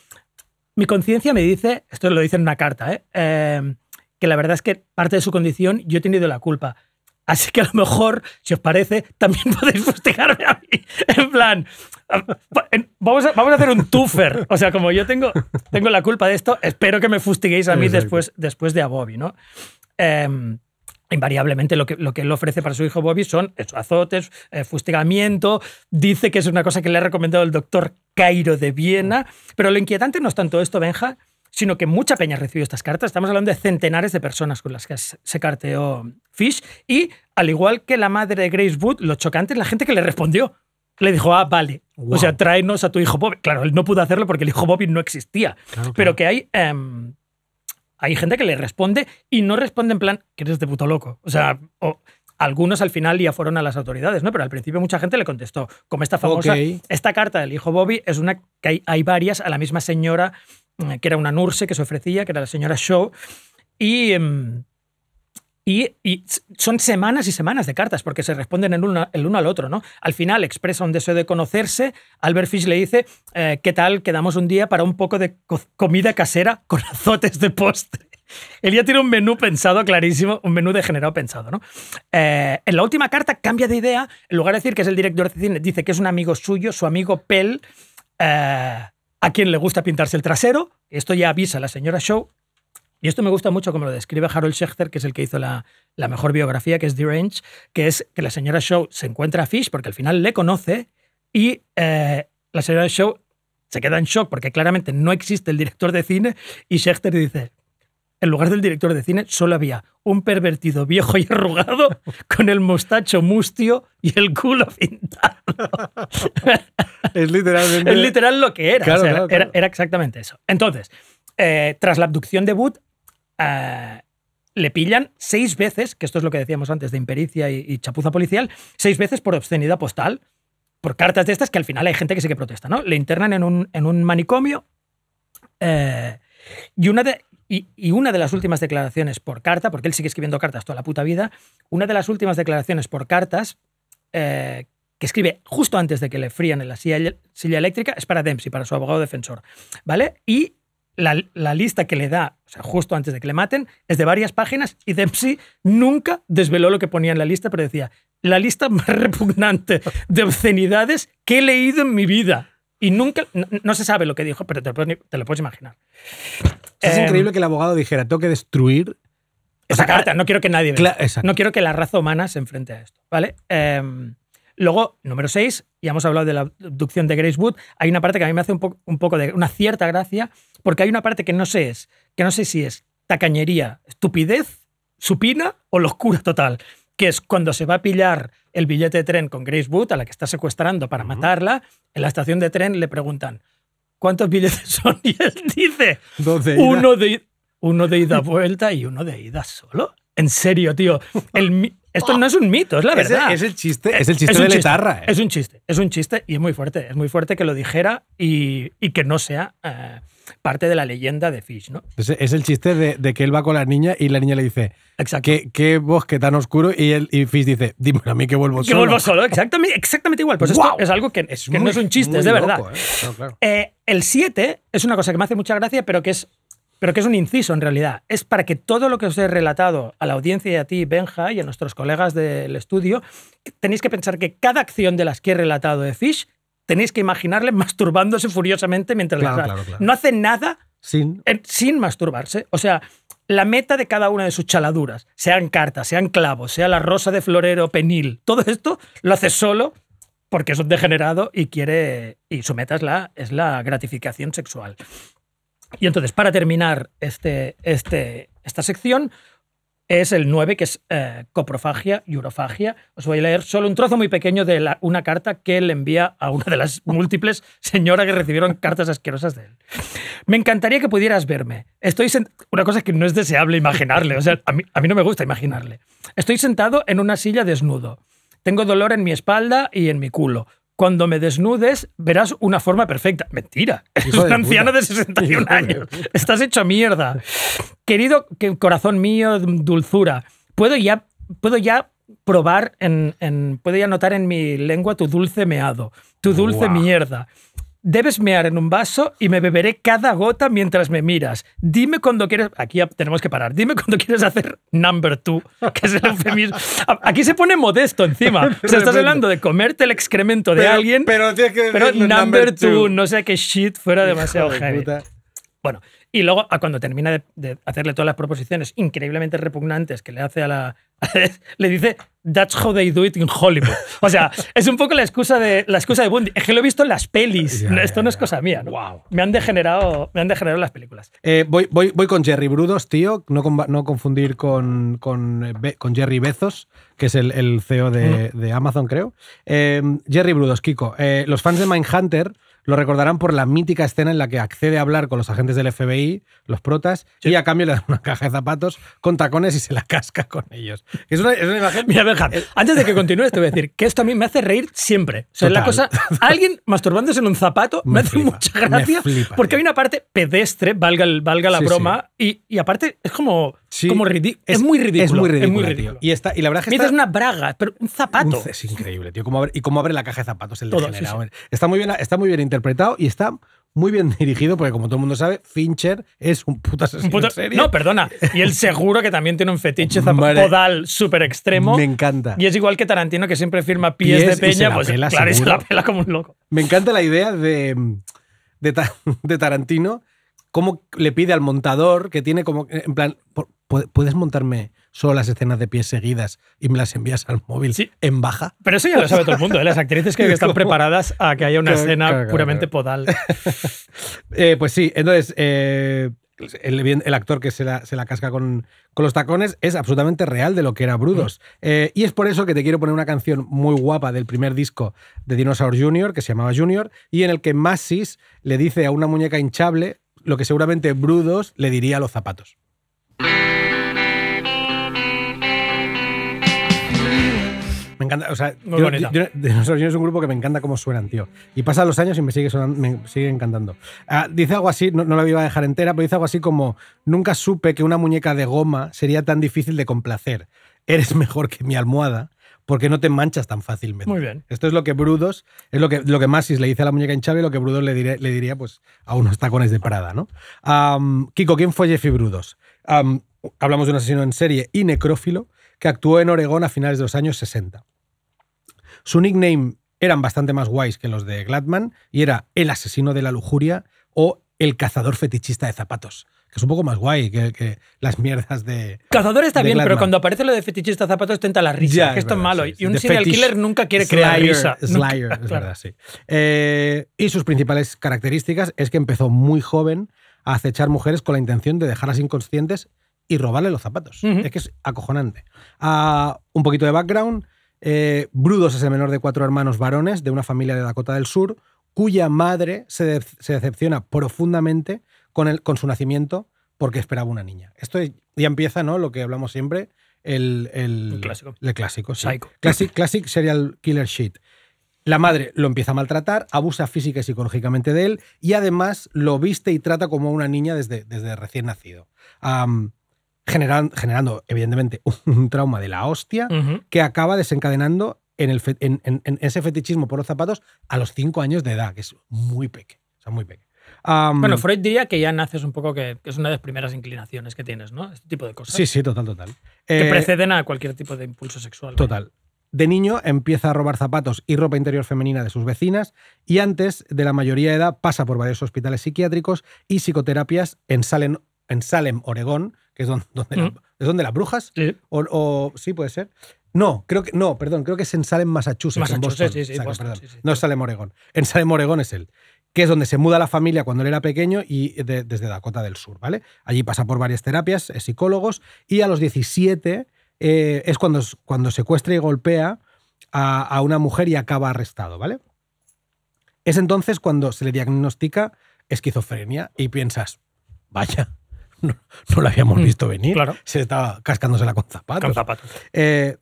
mi conciencia me dice, esto lo dice en una carta, eh, que la verdad es que parte de su condición yo he tenido la culpa. Así que a lo mejor, si os parece, también [LAUGHS] podéis fustigarme a mí. En plan, vamos a, vamos a hacer un tufer. O sea, como yo tengo, tengo la culpa de esto, espero que me fustiguéis a mí después, después de a Bobby, ¿no? Em, invariablemente lo que, lo que él ofrece para su hijo Bobby son azotes, eh, fustigamiento, dice que es una cosa que le ha recomendado el doctor Cairo de Viena, pero lo inquietante no es tanto esto, Benja, sino que mucha peña recibió estas cartas. Estamos hablando de centenares de personas con las que se carteó Fish. Y al igual que la madre de Grace Wood, lo chocante es la gente que le respondió. Le dijo, ah, vale. O sea, tráenos a tu hijo Bobby. Claro, él no pudo hacerlo porque el hijo Bobby no existía. Pero que hay. Em, hay gente que le responde y no responde en plan, que eres de puto loco. O sea, algunos al final ya fueron a las autoridades, ¿no? Pero al principio mucha gente le contestó, como esta famosa, esta carta del hijo Bobby es una que hay, hay varias a la misma señora eh, que era una nurse que se ofrecía, que era la señora Shaw, y, em, y, son semanas y semanas de cartas, porque se responden el uno, al otro. ¿no? Al final expresa un deseo de conocerse, Albert Fish le dice, eh, ¿qué tal? Quedamos un día para un poco de comida casera con azotes de postre. Él ya tiene un menú pensado clarísimo, un menú de degenerado pensado, ¿no? Eh, en la última carta cambia de idea, en lugar de decir que es el director de cine, dice que es un amigo suyo, su amigo Pell, eh, a quien le gusta pintarse el trasero, esto ya avisa la señora Show y esto me gusta mucho como lo describe Harold Schechter, que es el que hizo la, mejor biografía, que es The Range, que es que la señora Show se encuentra a Fish porque al final le conoce y eh, la señora Show se queda en shock porque claramente no existe el director de cine y Schechter dice, en lugar del director de cine, solo había un pervertido viejo y arrugado [LAUGHS] con el mostacho mustio y el culo pintado. [LAUGHS] es literal lo que era. Era, exactamente eso. Entonces, eh, tras la abducción de Wood, eh, le pillan seis veces, que esto es lo que decíamos antes de impericia y, chapuza policial, seis veces por obscenidad postal, por cartas de estas que al final hay gente que sí que protesta, ¿no? Le internan en un, manicomio. Eh, y una de, y, una de las últimas declaraciones por carta, porque él sigue escribiendo cartas toda la puta vida, una de las últimas declaraciones por cartas eh, que escribe justo antes de que le frían en la silla, eléctrica es para Dempsey, para su abogado defensor. ¿Vale? Y la, la lista que le da, o sea, justo antes de que le maten, es de varias páginas y Dempsey nunca desveló lo que ponía en la lista, pero decía, la lista más repugnante de obscenidades que he leído en mi vida. Y nunca, no, se sabe lo que dijo, pero te, lo puedes imaginar. Es em, increíble que el abogado dijera, tengo que destruir... Esa carta, no quiero que nadie... no quiero que la raza humana se enfrente a esto, ¿vale? Em, luego, número 6, ya hemos hablado de la abducción de Grace Wood, hay una parte que a mí me hace un, un poco de... una cierta gracia, porque hay una parte que no sé es, que no sé si es tacañería, estupidez, supina o locura total que es cuando se va a pillar el billete de tren con Grace Wood, a la que está secuestrando para matarla, en la estación de tren le preguntan, ¿cuántos billetes [LAUGHS] son? Y él dice, uno, de, uno de ida vuelta y uno de ida solo. En serio, tío. El, esto ah. no es un mito, es la verdad. Es el, chiste, es el chiste de letarra. Eh. Es un chiste, es un chiste y es muy fuerte. Es muy fuerte que lo dijera y, que no sea eh, parte de la leyenda de Fish, ¿no? Es, el chiste de, que él va con la niña y la niña le dice, ¿Qué, bosque tan oscuro? Y, él, y Fish dice, dime a mí que vuelvo solo. Que vuelvo solo, exactamente, igual. Pues esto es algo que, no es un chiste, es de verdad. ¿eh? el 7 es una cosa que me hace mucha gracia, pero que es pero que es un inciso en realidad. Es para que todo lo que os he relatado a la audiencia y a ti, Benja, y a nuestros colegas del estudio, tenéis que pensar que cada acción de las que he relatado de Fish, tenéis que imaginarle [LAUGHS] masturbándose furiosamente mientras la no hace nada sin... sin masturbarse. O sea, la meta de cada una de sus chaladuras, sean cartas, sean clavos, sea la rosa de florero penil, todo esto lo hace solo porque es un degenerado y quiere y su meta la, es la gratificación sexual. Y entonces, para terminar este, este esta sección, es el 9, que es eh, coprofagia y urofagia. Os voy a leer solo un trozo muy pequeño de una carta que él envía a una de las [LAUGHS] múltiples señoras que recibieron cartas asquerosas de él. Me encantaría que pudieras verme. Estoy una cosa que no es deseable imaginarle, o sea, a mí no me gusta imaginarle. Estoy sentado en una silla desnudo. Tengo dolor en mi espalda y en mi culo cuando me desnudes verás una forma perfecta. Mentira, Es un anciano de 61 años. Estás hecho mierda. Querido corazón mío, dulzura, puedo ya, puedo ya probar, en, puedo ya notar en mi lengua tu dulce meado, tu dulce mierda. Debes mear en un vaso y me beberé cada gota mientras me miras. Dime cuando quieres. Aquí tenemos que parar. Dime cuando quieres hacer number two, que es el [LAUGHS] eufemismo. Aquí se pone modesto encima. O sea, estás hablando de comerte el excremento de alguien. Pero, number, two. no sea que shit fuera demasiado Hijo heavy. Bueno, y luego, cuando termina de, hacerle todas las proposiciones increíblemente repugnantes que le hace a la. [LAUGHS] le dice, That's how they do it in Hollywood. O sea, [LAUGHS] es un poco la excusa de, la excusa de Bundy. Es que lo he visto en las pelis. Esto no es cosa mía. Me, han degenerado, me han degenerado las películas. Eh, voy, voy, voy, con Jerry Brudos, tío. No, no confundir eh, con, Jerry Bezos, que es el, CEO mm. de, Amazon, creo. Eh, Jerry Brudos, Kiko. los fans de Mindhunter lo recordarán por la mítica escena en la que accede a hablar con los agentes del FBI, los protas, y a cambio le da una caja de zapatos con tacones y se la casca con ellos. Es una, imagen. Mira, eh, antes de que [LAUGHS] continúes, te voy a decir que esto a mí me hace reír siempre. la cosa. Alguien masturbándose en un zapato me, hace mucha gracia. porque hay una parte pedestre, valga, valga la broma, Y, y aparte es como es, muy ridículo. Es muy ridículo. Y, la verdad es que. Está, es una braga, pero un zapato. es increíble, tío. y cómo abre la caja de zapatos el Todo, eh. Está, muy bien, está muy bien interpretado y está muy bien [LAUGHS] dirigido, porque como todo el mundo sabe, Fincher es un puto asesino. Serie. No, perdona. Y él seguro que también tiene un fetiche podal súper extremo. Me encanta. Y es igual que Tarantino, que siempre firma pies, de peña, pues claro, y la pela como un loco. Me encanta la idea de, [LAUGHS] de, Tarantino cómo le pide al montador que tiene como, en plan, ¿Puedes montarme solo las escenas de pies seguidas y me las envías al móvil sí. en baja? Pero eso ya lo sabe todo el mundo, ¿eh? las actrices que [LAUGHS] están preparadas a que haya una escena puramente podal. [LAUGHS] Eh, pues sí, entonces eh, el, actor que se la, casca con, con, los tacones es absolutamente real de lo que era Brudos. Mm. y es por eso que te quiero poner una canción muy guapa del primer disco de Dinosaur Jr., que se llamaba Junior, y en el que Massis le dice a una muñeca hinchable lo que seguramente Brudos le diría a los zapatos. Me encanta, o sea, yo, yo, es un grupo que me encanta cómo suenan, tío. Y pasa los años y me sigue, me sigue encantando. Ah, dice algo así, no, lo la iba a dejar entera, pero dice algo así como, nunca supe que una muñeca de goma sería tan difícil de complacer. Eres mejor que mi almohada porque no te manchas tan fácilmente. Muy bien. Esto es lo que Brudos, es lo que, lo que Masis le dice a la muñeca en y lo que Brudos le, le diría pues, a unos tacones de Prada. ¿no? Kiko, ¿quién fue Jeffy Brudos? hablamos de un asesino en serie y necrófilo que actuó en Oregón a finales de los años 60. Su nickname eran bastante más guays que los de Gladman y era el asesino de la lujuria o el cazador fetichista de zapatos. Que es un poco más guay que, las mierdas de. Cazador está bien, pero cuando aparece lo de fetichista de zapatos tenta la risa. que esto es malo. y un serial killer nunca quiere crear risa. es [LAUGHS] verdad, sí. Eh, y sus principales características es que empezó muy joven a acechar mujeres con la intención de dejarlas inconscientes y robarle los zapatos. Es que es acojonante. Ah, un poquito de background. Eh, Brudos es el menor de cuatro hermanos varones de una familia de Dakota del Sur, cuya madre se, decepciona profundamente con, el, con su nacimiento porque esperaba una niña. Esto ya empieza, ¿no? Lo que hablamos siempre, el, el, el clásico. El clásico, Classic, serial killer shit. La madre lo empieza a maltratar, abusa física y psicológicamente de él y además lo viste y trata como una niña desde, desde recién nacido generando, evidentemente, [LAUGHS] un trauma de la hostia que acaba desencadenando en, el en, ese fetichismo por los zapatos a los 5 años de edad, que es muy pequeño muy bueno, Freud diría que ya naces un poco que, es una de las primeras inclinaciones que tienes, ¿no? Este tipo de cosas. Sí, sí, total, total. Que eh, preceden a cualquier tipo de impulso sexual. Total. De niño empieza a robar zapatos y ropa interior femenina de sus vecinas y antes de la mayoría de edad pasa por varios hospitales psiquiátricos y psicoterapias en Salen en Salem, Oregón, que es [LAUGHS] donde, mm. ¿es donde las brujas. Sí. O, sí, puede ser. No, creo que no, perdón, creo que es en Salem, Massachusetts. No es Salem, Oregón. En Salem, Oregón es él, que es donde se muda la familia cuando él era pequeño y desde Dakota del Sur, ¿vale? Allí pasa por varias terapias, es psicólogos, y a los 17 eh, es cuando, cuando secuestra y golpea a una mujer y acaba arrestado, ¿vale? Es entonces cuando se le diagnostica esquizofrenia y piensas, vaya, [LAUGHS] no, la habíamos mm, visto venir. Se estaba cascándosela con zapatos. Con eh,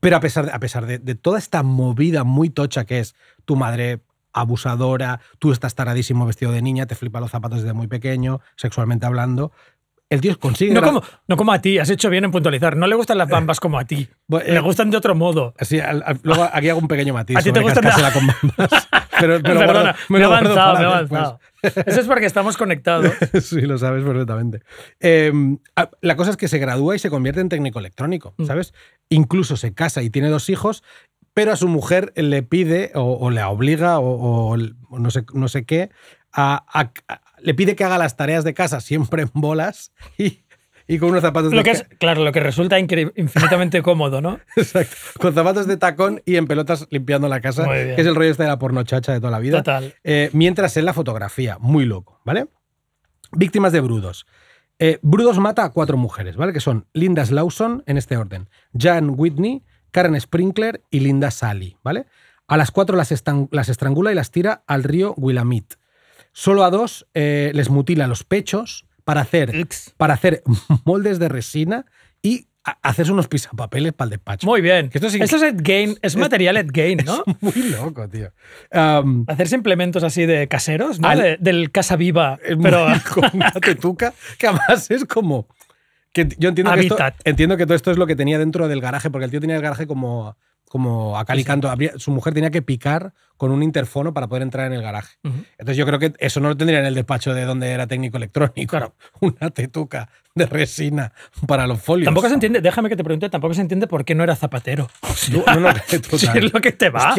pero a pesar, de, a pesar de, toda esta movida muy tocha que es tu madre abusadora, tú estás taradísimo vestido de niña, te flipa los zapatos desde muy pequeño, sexualmente hablando, el tío consigue. No, como, no como a ti, has hecho bien en puntualizar. No le gustan las bambas como a ti. le eh, gustan de otro modo. Así, aquí hago un pequeño matiz. ¿A ti te [LAUGHS] bambas? Pero, me, he avanzado, me he avanzado. Pues. Eso es porque estamos conectados. [LAUGHS] sí, lo sabes perfectamente. Em, la cosa es que se gradúa y se convierte en técnico electrónico, mm. ¿sabes? Incluso se casa y tiene dos hijos, pero a su mujer le pide o, le obliga o, no, sé, no sé qué, le pide que haga las tareas de casa siempre en bolas y y con unos zapatos lo de que es, Claro, lo que resulta infinitamente cómodo, ¿no? [LAUGHS] Exacto. Con zapatos de tacón y en pelotas limpiando la casa, que es el rollo este de la pornochacha de toda la vida. Total. Eh, mientras en la fotografía, muy loco, ¿vale? Víctimas de brudos. Eh, brudos mata a cuatro mujeres, ¿vale? Que son Linda Slauson, en este orden, Jan Whitney, Karen Sprinkler y Linda Sally, ¿vale? A las cuatro las, las estrangula y las tira al río Willamette. Solo a dos eh, les mutila los pechos, para hacer, para hacer [LAUGHS] moldes de resina y hacerse unos pisapapeles para el despacho. Muy bien. Esto es, Esto es, gain, es material Ed gain, ¿no? [LAUGHS] muy loco, tío. hacerse implementos así de caseros, ¿no? del Casa Viva, [LAUGHS] pero... Con una tetuca que además es como... Que yo entiendo entiendo que todo esto es lo que tenía dentro del garaje, porque el tío tenía el garaje como como a Su mujer tenía que picar con un interfono para poder entrar en el garaje. Entonces yo creo que eso no lo tendría en el despacho de donde era técnico electrónico. Claro. Una tetuca de resina para los folios. Tampoco se entiende, déjame que te pregunte, tampoco se entiende por qué no era zapatero. si [LAUGHS] [LAUGHS] es lo que te va.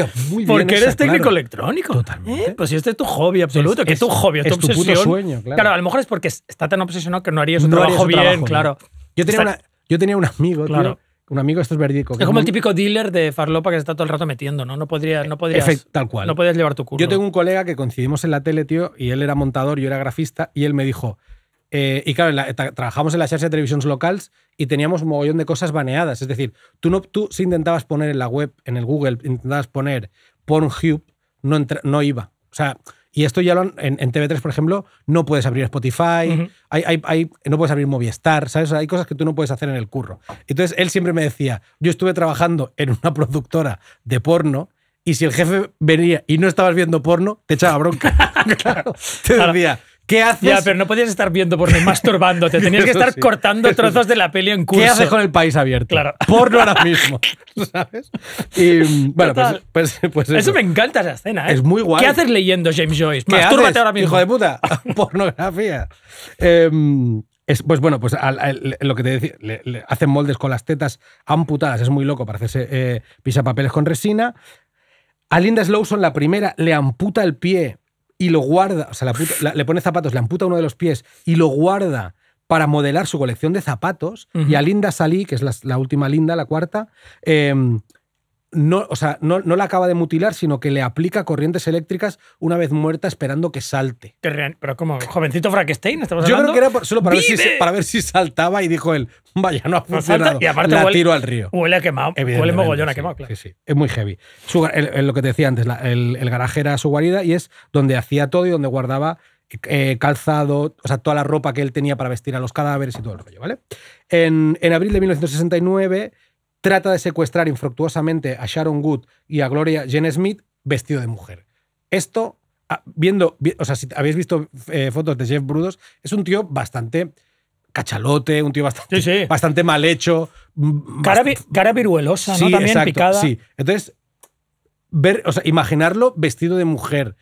porque eres técnico electrónico. Totalmente. ¿Eh? Pues si este es tu hobby absoluto, que es tu hobby, tu, obsesión. claro. a lo mejor es porque está tan obsesionado que no haría un trabajo bien, claro. Yo tenía, yo tenía un amigo, claro. Un amigo, esto es verídico. Es como el típico dealer de farlopa que se está todo el rato metiendo, ¿no? No, podría, no podrías. tal cual. No podías llevar tu curro. Yo tengo un colega que coincidimos en la tele, tío, y él era montador, yo era grafista, y él me dijo. Eh, y claro, trabajamos en la de Televisions locales y teníamos un mogollón de cosas baneadas. Es decir, tú, no, tú si intentabas poner en la web, en el Google, intentabas poner Pornhub, no, no iba. O sea, y esto ya lo en, TV3, por ejemplo, no puedes abrir Spotify, no puedes abrir Movistar, ¿sabes? hay cosas que tú no puedes hacer en el curro. Entonces, él siempre me decía, yo estuve trabajando en una productora de porno y si el jefe venía y no estabas viendo porno, te echaba bronca. [LAUGHS] claro, te decía, ¿Qué haces? Ya, pero no podías estar viendo por mí masturbándote. [LAUGHS] Tenías que estar cortando trozos de la peli en curso. ¿Qué haces con el país abierto? Claro. [LAUGHS] Porno ahora mismo. [LAUGHS] ¿Sabes? Pues, pues, pues eso. me encanta esa escena. ¿eh? Es muy guay. ¿Qué haces leyendo James Joyce? Mastúrbate ahora mismo. Hijo de puta. Pornografía. Em, pues bueno, pues lo que te decía, hacen moldes con las tetas amputadas, es muy loco, para eh, pisapapeles con resina. A Linda Slowson, la primera, le amputa el pie y lo guarda, o sea, le pone zapatos, le amputa uno de los pies y lo guarda para modelar su colección de zapatos. Y a Linda Salí, que es la, última Linda, la cuarta, eh, no, o sea, no, la acaba de mutilar, sino que le aplica corrientes eléctricas una vez muerta esperando que salte. Pero como jovencito Frankenstein, estamos Yo creo que era solo para ver, si, saltaba y dijo él, vaya, no ha pues funcionado, y aparte la al río. Huele quemado, huele mogollón a quemado, claro. Sí, sí, es muy heavy. lo que te decía antes, el, garaje era su guarida y es donde hacía todo y donde guardaba eh, calzado, o sea, toda la ropa que él tenía para vestir a los cadáveres y todo el rollo, ¿vale? En, en abril de 1969 trata de secuestrar infructuosamente a Sharon Good y a Gloria Jen Smith vestido de mujer. Esto, ah, viendo, o sea, si habéis visto eh, fotos de Jeff Brudos, es un tío bastante cachalote, un tío bastante, bastante mal hecho. Mm, cara, viruelosa, ¿no? También picada. Sí, entonces, ver, o sea, imaginarlo vestido de mujer.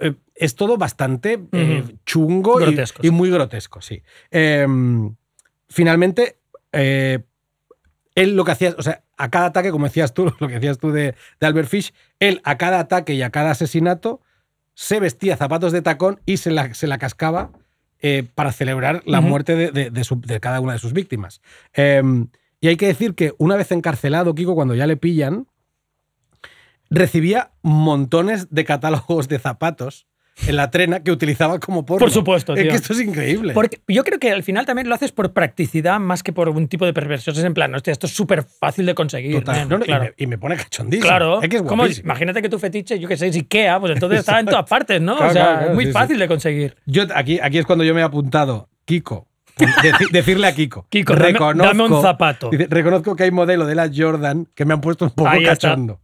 Eh, es todo bastante eh, chungo y, y, muy grotesco, sí. Em, finalmente, él lo que hacía, o sea, a cada ataque, como decías tú, [LAUGHS] lo que decías tú de, Albert Fish, él a cada ataque y a cada asesinato se vestía zapatos de tacón y se la, se la cascaba eh, para celebrar la muerte de, de, cada una de sus víctimas. Em, y hay que decir que una vez encarcelado, Kiko, cuando ya le pillan, recibía montones de catálogos de zapatos en la trena que utilizaba como por Por supuesto, tío. Es que esto es increíble. Porque yo creo que al final también lo haces por practicidad más que por un tipo de perversión. Es en plan, hostia, esto es súper fácil de conseguir. y, me, pone cachondísimo. Claro. imagínate que tu fetiche, yo que sé, es Ikea, pues entonces está en [LAUGHS] todas partes, ¿no? o sea, es muy fácil de conseguir. Yo, aquí, aquí es cuando yo me he apuntado, Kiko, decirle a Kiko. Kiko, dame, un zapato. reconozco que hay modelo de la Jordan que me han puesto un poco cachando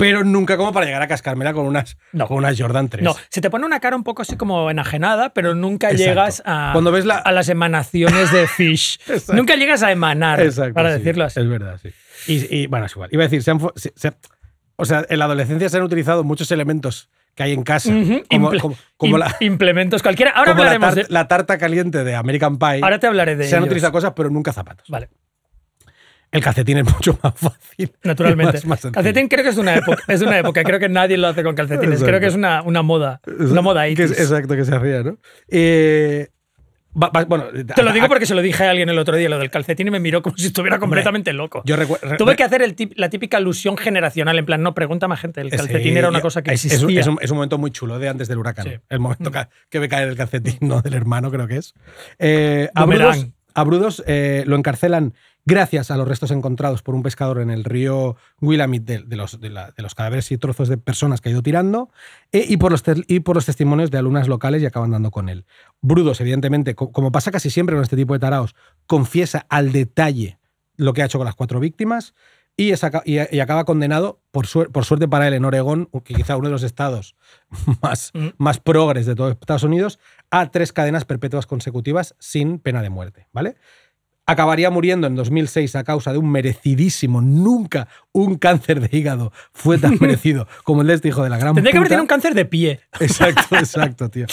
pero nunca como para llegar a cascármela con unas, con unas Jordan 3. No, se te pone una cara un poco así como enajenada, pero nunca llegas a, Cuando ves a las emanaciones de Fish. [LAUGHS] nunca llegas a emanar, para decirlo así. Es verdad, sí. Y, bueno, es igual. Iba a decir, o sea, en la adolescencia se han utilizado muchos elementos que hay en casa. como, la, [LAUGHS] implementos cualquiera. Ahora como hablaremos la, de... la tarta caliente de American Pie. Ahora te hablaré de Se han utilizado cosas, pero nunca zapatos. Vale. El calcetín es mucho más fácil. [LAUGHS] Naturalmente. Más, calcetín creo que es una época. Es una época. Creo que nadie lo hace con calcetines. Creo que es una, una moda. Una moda que Exacto, que se hacía, ¿no? Eh, Te lo digo porque se lo dije a alguien el otro día, lo del calcetín, y me miró como si estuviera completamente loco. Tuve que hacer la típica alusión generacional, en plan, no, pregunta más gente, el calcetín era una cosa que existía. Es, un, momento muy chulo de antes del huracán. El momento mm. que, me cae el calcetín, [LAUGHS] no del hermano, creo que es. Eh, a Brudos, eh, lo encarcelan gracias a los restos encontrados por un pescador en el río Willamette de, los, cadáveres y trozos de personas que ha ido tirando, eh, y, por los testimonios de alumnas locales y acaban dando con él. Brudos, evidentemente, como pasa casi siempre con este tipo de taraos, confiesa al detalle lo que ha hecho con las cuatro víctimas y, acaba condenado, por, suerte para él, en Oregón, que quizá uno de los estados [LAUGHS] mm. más, progres de todos Estados Unidos, a tres cadenas perpetuas consecutivas sin pena de muerte, ¿vale? acabaría muriendo en 2006 a causa de un merecidísimo, nunca un cáncer de hígado fue tan [LAUGHS] merecido como el de este hijo de la gran Tendría que haber tenido un cáncer de pie. Exacto, [LAUGHS] exacto, tío.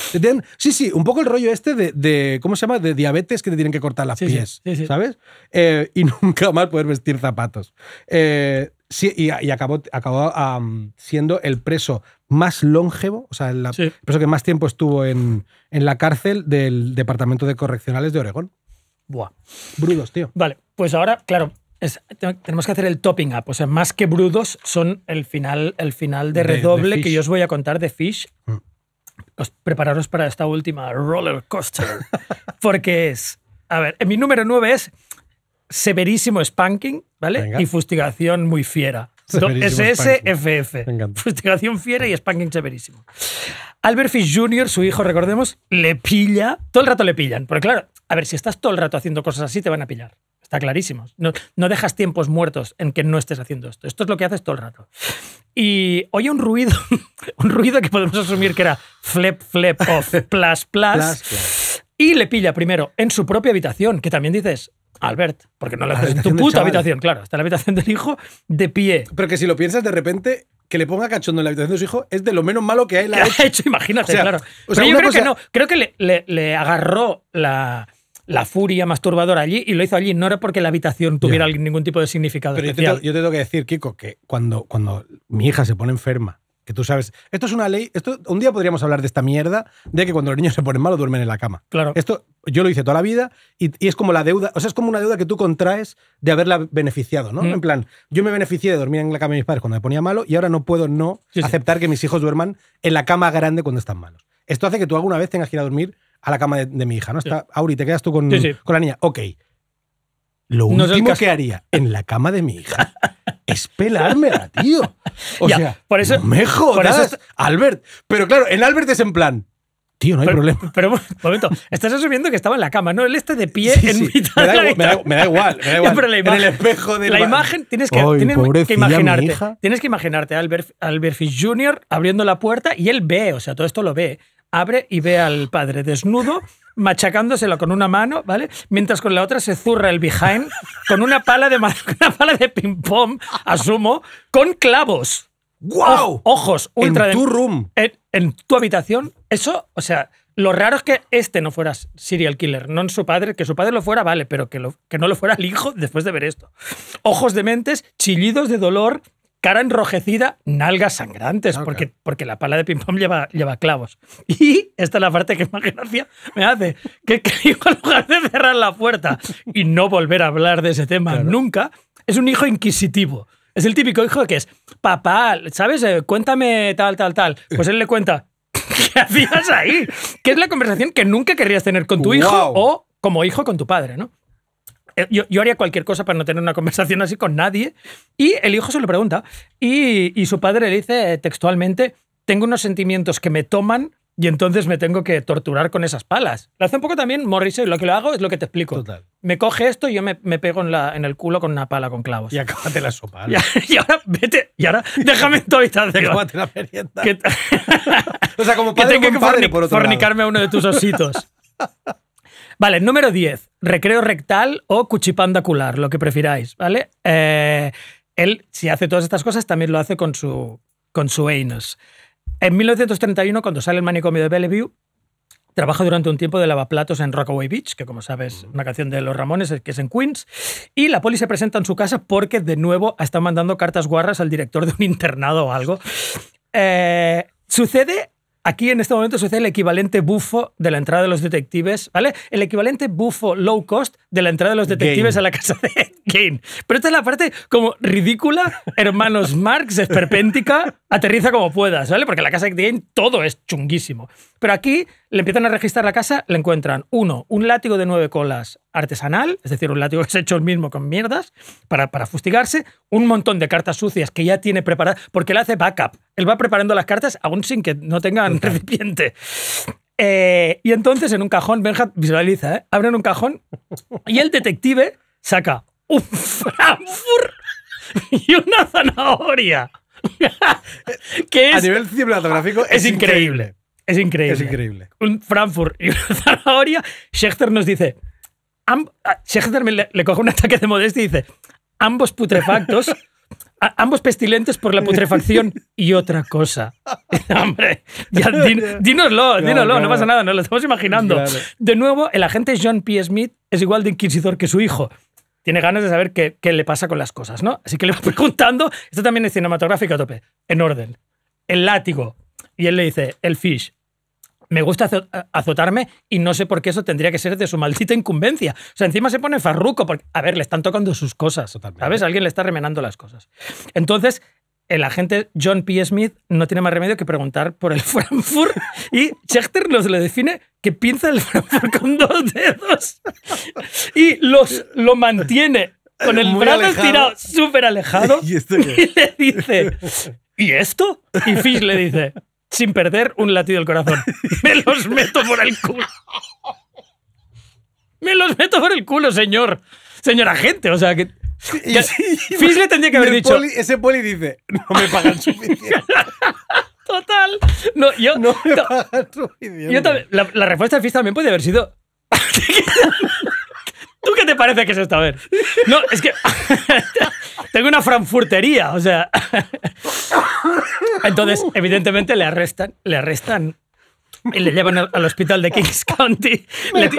Sí, sí, un poco el rollo este de, ¿cómo se llama? De diabetes que te tienen que cortar las pies, ¿sabes? Eh, y [LAUGHS] nunca más poder vestir zapatos. Eh, sí, y, acabó, siendo el preso más longevo, o sea, el, preso que más tiempo estuvo en, en la cárcel del Departamento de Correccionales de Oregón. Brudos, tío. Vale, pues ahora, claro, tenemos que hacer el topping up. O sea, más que brudos, son el final, el final de redoble que yo os voy a contar de Fish. Mm. Os prepararos para esta última roller coaster. [LAUGHS] porque es. A ver, mi número 9 es severísimo spanking, ¿vale? Y fustigación muy fiera. SSFF. Fustigación fiera y spanking severísimo. Albert Fish Jr., su hijo, recordemos, le pilla. Todo el rato le pillan. Porque claro, a ver, si estás todo el rato haciendo cosas así, te van a pillar. Está clarísimo. No, no dejas tiempos muertos en que no estés haciendo esto. Esto es lo que haces todo el rato. Y oye un ruido, [LAUGHS] un ruido que podemos asumir que era flip, flip, off, plus, [LAUGHS] plus. plus, plus. Y le pilla primero en su propia habitación, que también dices, Albert, porque no lo haces tu puta habitación, claro, está en la habitación del hijo de pie. Pero que si lo piensas de repente, que le ponga cachondo en la habitación de su hijo es de lo menos malo que [LAUGHS] hay ha hecho. Imagínate, claro. Pero yo creo que no, creo que le, agarró la, la, furia masturbadora allí y lo hizo allí. No era porque la habitación tuviera ningún tipo de significado. especial. Yo, tengo que decir, Kiko, que cuando, cuando mi hija se pone enferma que tú sabes. Esto es una ley. Esto, un día podríamos hablar de esta mierda de que cuando los niños se ponen malos duermen en la cama. Claro. Esto yo lo hice toda la vida y, es como la deuda. O sea, es como una deuda que tú contraes de haberla beneficiado, ¿no? Mm. En plan, yo me beneficié de dormir en la cama de mis padres cuando me ponía malo y ahora no puedo no aceptar que mis hijos duerman en la cama grande cuando están malos. Esto hace que tú alguna vez tengas que ir a dormir a la cama de, mi hija, ¿no? Está, Auri, te quedas tú con, con la niña. Ok. Lo único último que haría en la cama de mi hija es pelármela, tío. [LAUGHS] O sea, por eso, no me Albert. Pero claro, en Albert es en plan, Tío, no hay problema. [LAUGHS] Pero, un momento, estás asumiendo que estaba en la cama, ¿no? Él está de pie en mi? mitad me da, de me igual, me da igual. [LAUGHS] en el espejo de la, imagen tienes que, tienes que imaginarte. Tienes que imaginarte a Albert, Albert Fish Jr. abriendo la puerta y él ve, o sea, todo esto lo ve abre y ve al padre desnudo machacándoselo con una mano, ¿vale? Mientras con la otra se zurra el behind con una pala de, [LAUGHS] una pala de ping-pong, asumo, con clavos. ¡Wow! ojos ultra. En tu room. En, tu habitación. Eso, o sea, lo raro es que este no fuera serial killer, no en su padre. Que su padre lo fuera, vale, pero que, que no lo fuera el hijo después de ver esto. Ojos de mentes, chillidos de dolor, cara enrojecida, nalgas sangrantes, porque, porque la pala de ping-pong lleva, lleva clavos. Y esta es la parte que más gracia me hace, que en lugar de cerrar la puerta y no volver a hablar de ese tema nunca, es un hijo inquisitivo. Es el típico hijo que es, papá, ¿sabes? Eh, cuéntame tal, tal, tal. Pues él le cuenta, [LAUGHS] ¿qué hacías ahí? Que es la conversación que nunca querrías tener con tu hijo o como hijo con tu padre, ¿no? Eh, yo, haría cualquier cosa para no tener una [LAUGHS] conversación así con nadie. Y el hijo se lo pregunta. Y, y su padre le dice eh, textualmente, tengo unos sentimientos que me toman y entonces me tengo que torturar con esas palas. Lo hace un poco también Morrissey. Lo que lo hago es lo que te explico. Me coge esto y yo me, me pego en, la, en, el culo con una pala con clavos. Y acábate la sopa. [LAUGHS] Y, ahora vete. Y ahora déjame en tu habitación. [LAUGHS] Acábate la merienda. o sea, como padre, que fornicarme uno de tus ositos. Vale, número 10. Recreo rectal o cuchipanda lo que prefiráis, ¿vale? Eh, él, si hace todas estas cosas, también lo hace con su, con su En 1931, cuando sale el manicomio de Bellevue, trabaja durante un tiempo de lavaplatos en Rockaway Beach, que como sabes, mm. una canción de los Ramones que es en Queens, y la poli se presenta en su casa porque de nuevo está mandando cartas guarras al director de un [LAUGHS] internado o algo. Eh, sucede Aquí en este momento sucede el equivalente bufo de la entrada de los detectives, ¿vale? El equivalente bufo low cost de la entrada de los detectives a la casa de Kane. [LAUGHS] Pero esta es la parte como ridícula, hermanos Marx, esperpéntica, aterriza como puedas, ¿vale? Porque la casa de Kane todo es chunguísimo. Pero aquí le empiezan a registrar la casa, le encuentran, uno, un látigo de nueve colas, artesanal, es decir, un látigo que se hecho el mismo con mierdas para, para fustigarse, un montón de cartas sucias que ya tiene preparadas, porque él hace backup. Él va preparando las cartas aún sin que no tengan recipiente. Eh, y entonces en un cajón, Benja visualiza, ¿eh? abren un cajón y el detective saca un Frankfurt y una zanahoria. [LAUGHS] que A nivel cinematográfico es, increíble. Es increíble. Es increíble. Un Frankfurt y una [LAUGHS] zanahoria. Schechter nos dice, a ah, le, le, coge un ataque de modestia y dice, ambos putrefactos, ambos pestilentes por la putrefacción y otra cosa. [LAUGHS] Hombre, dínoslo, dínoslo, no pasa nada, nos lo estamos imaginando. De nuevo, el agente John P. Smith es igual de inquisidor que su hijo. Tiene ganas de saber qué, le pasa con las cosas, ¿no? Así que le va [LAUGHS] preguntando, esto también es cinematográfico a tope, en orden. El látigo. Y él le dice, el fish me gusta azotarme y no sé por qué eso tendría que ser de su maldita incumbencia. O sea, encima se pone farruco porque, a ver, le están tocando sus cosas, Totalmente. ¿sabes? Alguien le está remenando las cosas. Entonces, el agente John P. Smith no tiene más remedio que preguntar por el [LAUGHS] Frankfurt y Schechter nos le define que pinza el Frankfurt con dos dedos y los, lo mantiene con el brazo estirado súper alejado [LAUGHS] y, y le dice, ¿y esto? Y Fish le dice, sin perder un latido del corazón. [LAUGHS] Me los meto por el culo. Me los meto por el culo, señor. Señora gente, o sea que... que le tendría que haber dicho... ese poli dice, no me pagan suficiente. [LAUGHS] Total. No, yo, no me pagan suficiente. Yo, la, la, respuesta de Fis también puede haber sido... [LAUGHS] ¿Tú qué te parece que es está A ver. No, es que [LAUGHS] tengo una franfurtería, o sea. [LAUGHS] Entonces, evidentemente le arrestan, le arrestan y le llevan al hospital de Kings [LAUGHS] County. le,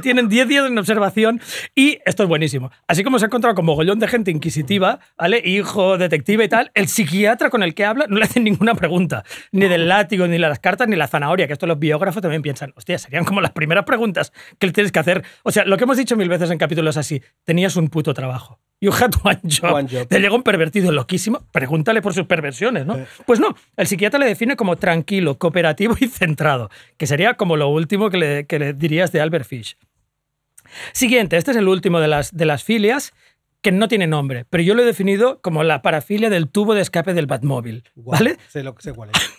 [LAUGHS] tienen 10 días en observación y esto es buenísimo. Así como se ha encontrado con mogollón de gente inquisitiva, ¿vale? Hijo, detective y tal, el psiquiatra con el que habla no le hacen ninguna pregunta, ni del látigo, ni las cartas, ni la zanahoria, que esto los biógrafos también piensan, hostia, serían como las primeras preguntas que le tienes que hacer. O sea, lo que hemos dicho mil veces en capítulos así, tenías un puto trabajo. You had [LAUGHS] one job. One job. Llegó un pervertido loquísimo. Pregúntale por sus perversiones, ¿no? Pues no, el psiquiatra le define como tranquilo, cooperativo y centrado, que sería como lo último que le, dirías de Albert Fish. Siguiente, este es el último de las, filias que no tiene nombre, pero yo lo he definido como la parafilia del tubo de escape del Batmóvil. ¿Vale? [LAUGHS]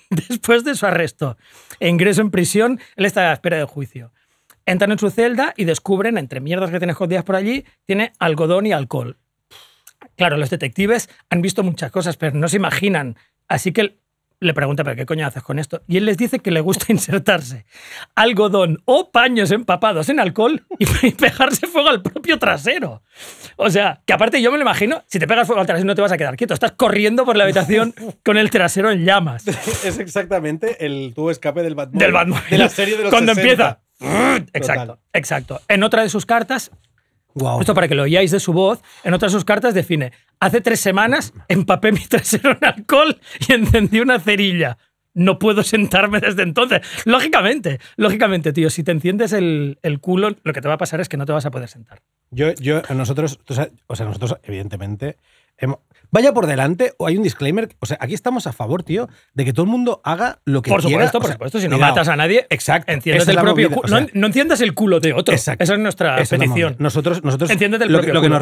Después de su arresto e ingreso en prisión, él está a la espera del juicio. Entran en su celda y descubren, entre mierdas que tiene jodidas por allí, tiene algodón y alcohol. Claro, los detectives han visto muchas cosas, pero no se imaginan. Así que le pregunta, ¿pero qué coño haces con esto? Y él les dice que le gusta [LAUGHS] insertarse algodón o paños empapados en alcohol [LAUGHS] y pegarse fuego al propio trasero. O sea, que aparte yo me lo imagino, si te pegas fuego al trasero no te vas a quedar quieto, estás corriendo por la habitación [LAUGHS] con el trasero en llamas. Es exactamente el tubo escape del Batman. De la serie de los Cuando empieza. Exacto, exacto. En otra de sus cartas esto para que lo oyáis de su voz. En otras sus cartas define, hace tres semanas empapé mi [LAUGHS] trasero en alcohol y encendí una cerilla. No puedo sentarme desde entonces. Lógicamente, lógicamente, tío, si te enciendes el, el culo, lo que te va a pasar es que no te vas a poder sentar. Yo, yo, nosotros, o sea, nosotros evidentemente hemos, vaya por delante o hay un disclaimer. O sea, aquí estamos a favor, tío, de que todo el mundo haga lo que por Supuesto, por supuesto, si no matas a nadie, exacto. el no, enciendas el culo de otro. Esa es nuestra petición. nosotros, nosotros. lo, que Nos,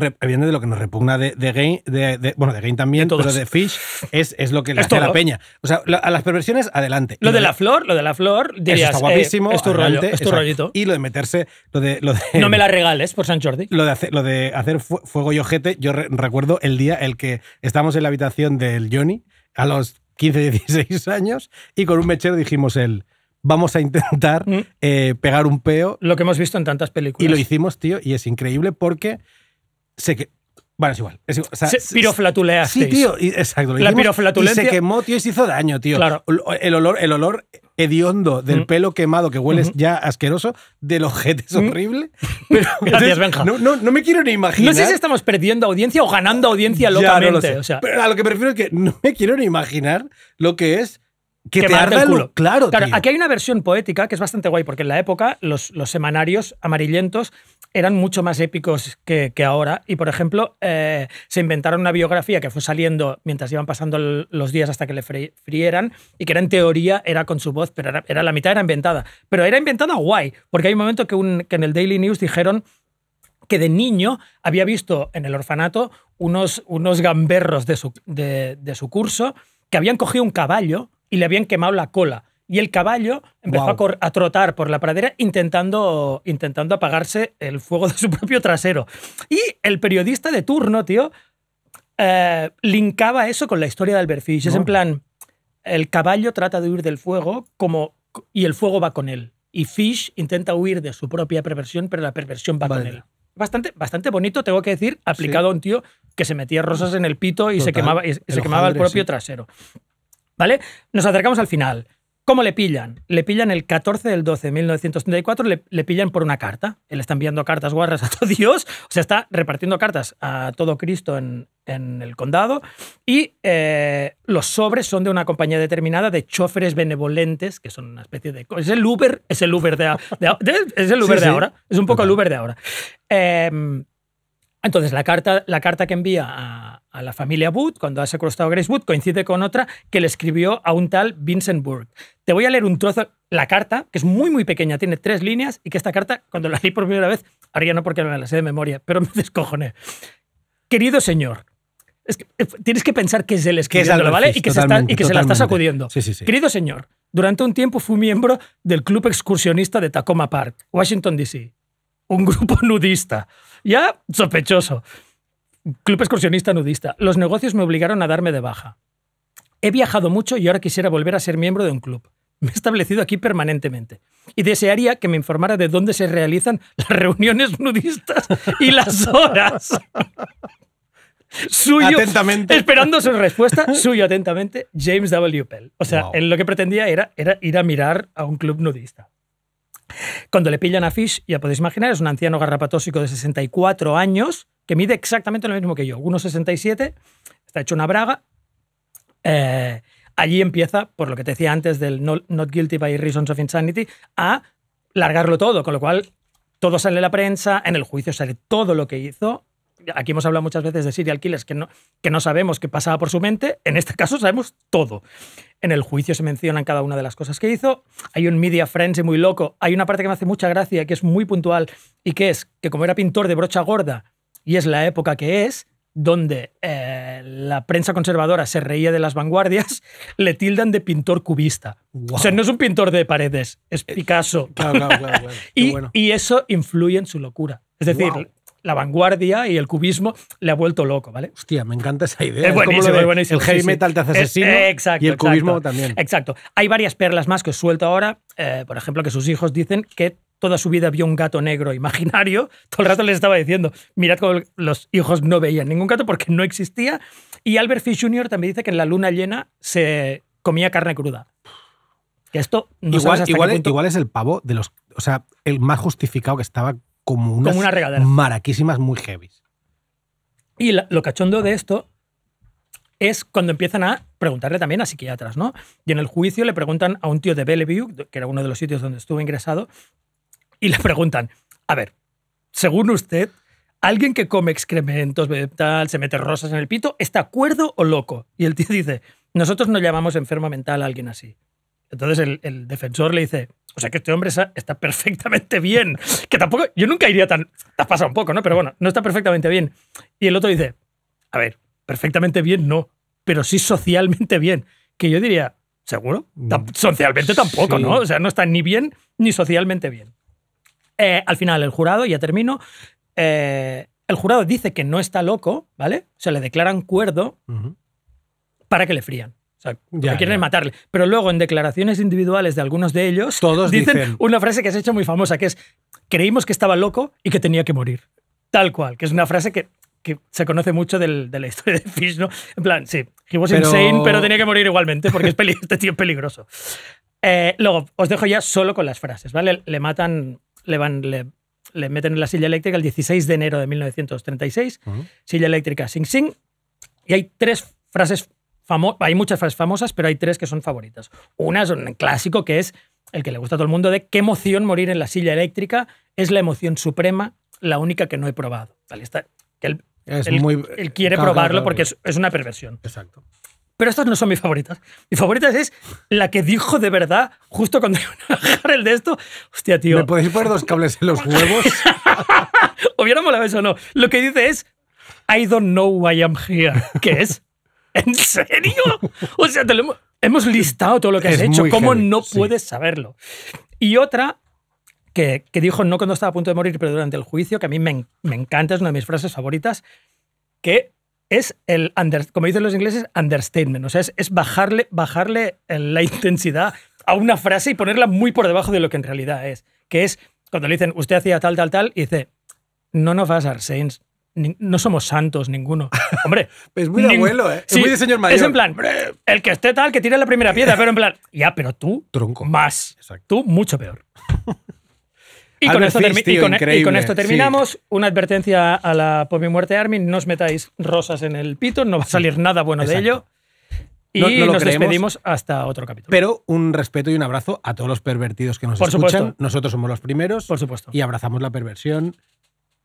de lo que nos repugna de, de Game, de, bueno, de Game también, de pero de Fish, es, lo que le la peña. O sea, a las perversiones, adelante. Lo, de la flor, lo de la flor, dirías. está eh, guapísimo. es tu Es tu rollito. Y lo de meterse, lo de. no me la regales por San Jordi. Lo de hacer, lo de hacer fuego y ojete, yo recuerdo el día el que Estamos en la habitación del Johnny a los 15, 16 años y con un mechero dijimos él, vamos a intentar mm. eh, pegar un peo. Lo que hemos visto en tantas películas. Y lo hicimos, tío, y es increíble porque se que... Bueno, es igual. Sí, tío, exacto. la piroflatulencia. Y se quemó, tío, y se hizo daño, tío. Claro. El olor, el olor hediondo, del mm. pelo quemado que hueles ya asqueroso, del ojete es mm. horrible. [LAUGHS] [LAUGHS] Gracias, Benja. No, me quiero ni imaginar. No sé si estamos perdiendo audiencia o ganando audiencia locamente. lo a lo que prefiero es que no me quiero ni imaginar lo que es que, te el claro, claro aquí hay una versión poética que es bastante guay, porque en la época los, semanarios amarillentos eran mucho más épicos que, ahora. Y, por ejemplo, eh, se inventaron una biografía que fue saliendo mientras iban pasando los días hasta que le frieran y que era en teoría, era con su voz, pero era, la mitad era inventada. Pero era inventada guay, porque hay un momento que, en el Daily News dijeron que de niño había visto en el orfanato unos, unos gamberros de su, de su curso que habían cogido un caballo y le habían quemado la cola. Y el caballo empezó a, trotar por la pradera intentando, intentando apagarse el fuego de su propio trasero. Y el periodista de turno, tío, eh, linkaba eso con la historia de Albert Fish. Es en plan, el caballo trata de huir del fuego como, y el fuego va con él. Y Fish intenta huir de su propia perversión, pero la perversión va con él. Bastante, bastante bonito, tengo que decir, aplicado a un tío que se metía rosas en el pito y se quemaba, se quemaba el propio trasero. ¿Vale? Nos acercamos al final. ¿Cómo le pillan? Le pillan el 14 del 12 de 1934, le, pillan por una carta. Él está enviando cartas guarras a [LAUGHS] todo Dios, o sea, está repartiendo cartas a todo Cristo en, el condado. Y eh, los sobres son de una compañía determinada de choferes benevolentes, que son una especie de. Es el Uber, es el Uber de, es el de ahora, es un poco el Uber de ahora. Em, entonces, la carta, la carta que envía a a la familia Wood, cuando ha secuestrado a Grace Wood, coincide con otra que le escribió a un tal Vincent Burke. Te voy a leer un trozo, la carta, que es muy, muy pequeña, tiene tres líneas, y que esta carta, cuando la leí por primera vez, ahora no porque me la sé de memoria, pero me [LAUGHS] descojoné. Querido señor, eh, tienes que pensar que es él escribiéndolo, ¿vale? Y que, se, la está sacudiendo. Querido señor, durante un tiempo fui miembro del club excursionista de Tacoma Park, Washington, D.C. Un grupo [LAUGHS] nudista. Ya sospechoso. Club excursionista nudista. Los negocios me obligaron a darme de baja. He viajado mucho y ahora quisiera volver a ser miembro de un club. Me he establecido aquí permanentemente y desearía que me informara de dónde se realizan [LAUGHS] las reuniones nudistas y las horas. [LAUGHS] suyo, atentamente. esperando su respuesta, [LAUGHS] suyo atentamente, James W. Pell. O sea, en lo que pretendía era, era ir a mirar a un club nudista. Cuando le pillan a Fish, ya podéis imaginar, es un anciano garrapatósico de 64 años que mide exactamente lo mismo que yo, 1,67, está hecho una braga. Eh, allí empieza, por lo que te decía antes del Not Guilty by Reasons of Insanity, a largarlo todo, con lo cual todo sale a la prensa, en el juicio sale todo lo que hizo, aquí hemos hablado muchas veces de serial Alquiles, que no, que no sabemos qué pasaba por su mente, en este caso sabemos todo. En el juicio se mencionan cada una de las cosas que hizo, hay un media frenzy muy loco, hay una parte que me hace mucha gracia, que es muy puntual, y que es que como era pintor de brocha gorda, y es la época que es, donde eh, la prensa conservadora se reía de las vanguardias, [LAUGHS] le tildan de pintor cubista. O sea, no es un pintor de paredes, es eh, Picasso. Claro, claro, claro, [LAUGHS] y, eso influye en su locura. Es decir, la vanguardia y el cubismo le ha vuelto loco, ¿vale? Hostia, me encanta esa idea. Es El heavy metal te hace asesino y el cubismo también. Exacto. Hay varias perlas más que os suelto ahora. Eh, por ejemplo, que sus hijos dicen que toda su vida vio un gato negro imaginario. [LAUGHS] Todo el rato les estaba diciendo, mirad cómo los hijos no veían ningún gato porque no existía. Y Albert Fish Jr. también dice que en la luna llena se comía carne cruda. Que esto no igual, igual es el pavo de los... O sea, el más justificado que estaba como unas maraquísimas muy heavy. Y lo cachondo de esto es cuando empiezan a preguntarle también a psiquiatras, ¿no? Y en el juicio le preguntan a un tío de Bellevue, que era uno de los sitios donde estuvo ingresado, y le preguntan, a ver, según usted, alguien que come excrementos, se mete rosas en el pito, ¿está acuerdo o loco? Y el tío dice, nosotros no llamamos enferma mental a alguien así. Entonces el defensor le dice, o sea que este hombre está perfectamente bien. Que tampoco, yo nunca iría tan. Te has pasado un poco, ¿no? Pero bueno, no está perfectamente bien. Y el otro dice, a ver, perfectamente bien no, pero sí socialmente bien. Que yo diría, ¿seguro? Mm. socialmente tampoco, ¿no? O sea, no está ni bien ni socialmente bien. Eh, al final, el jurado, ya termino. Eh, el jurado dice que no está loco, ¿vale? Se le declaran cuerdo para que le frían. O sea, ya, quieren matarle. Pero luego, en declaraciones individuales de algunos de ellos, dicen, una frase que se ha hecho muy famosa, que es, creímos que estaba loco y que tenía que morir. Tal cual, que es una frase que, se conoce mucho de la historia de Fish, ¿no? En plan, sí, he was pero... insane, pero tenía que morir igualmente, porque es [LAUGHS] este tío peligroso. Eh, luego, os dejo ya solo con las frases, ¿vale? Le matan, le van, le, meten en la silla eléctrica el 16 de enero de 1936, silla eléctrica Sing Sing, y hay tres frases hay muchas frases famosas, pero hay tres que son favoritas. Una es un clásico que es el que le gusta a todo el mundo de qué emoción morir en la silla eléctrica es la emoción suprema, la única que no he probado. Vale, está, él, quiere probarlo porque es, una perversión. Exacto. Pero estas no son mis favoritas. mi favorita es la que dijo de verdad justo cuando iba el de esto. Hostia, tío. ¿Me podéis poner dos cables en los huevos? [LAUGHS] Hubiéramos la vez o no. Lo que dice es I don't know why I'm here, ¿qué es ¿En serio? O sea, hemos, listado todo lo que has hecho. ¿Cómo no puedes saberlo? Y otra que, dijo no cuando estaba a punto de morir, pero durante el juicio, que a mí me, encanta, es una de mis frases favoritas, que es el, under, como dicen los ingleses, understatement. O sea, es, bajarle, bajarle la intensidad a una frase y ponerla muy por debajo de lo que en realidad es. Que es cuando le dicen, usted hacía tal, tal, tal, y dice, no nos vas a Saints no somos santos ninguno. Hombre. [LAUGHS] es muy de abuelo, ¿eh? es muy señor Es en plan, el que esté tal, que tire la primera piedra, pero en plan, [LAUGHS] ya, pero tú, tronco. Más. Tú, mucho peor. [LAUGHS] y, con esto terminamos. Una advertencia a la por mi muerte Armin: no os metáis rosas en el pito, no va a salir nada bueno de ello. Y nos despedimos hasta otro capítulo. Pero un respeto y un abrazo a todos los pervertidos que nos escuchan. Nosotros somos los primeros. Por supuesto. Y abrazamos la perversión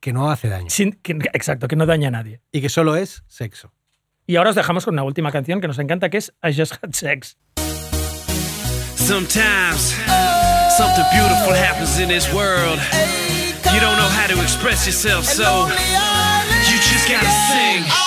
que no hace daño. Sin, que, exacto, que no daña a nadie. Y que solo es sexo. Y ahora os dejamos con una última canción que nos encanta, que es I Just Had Sex. Sometimes something beautiful happens in this world. You don't know how to express yourself, so you just gotta sing.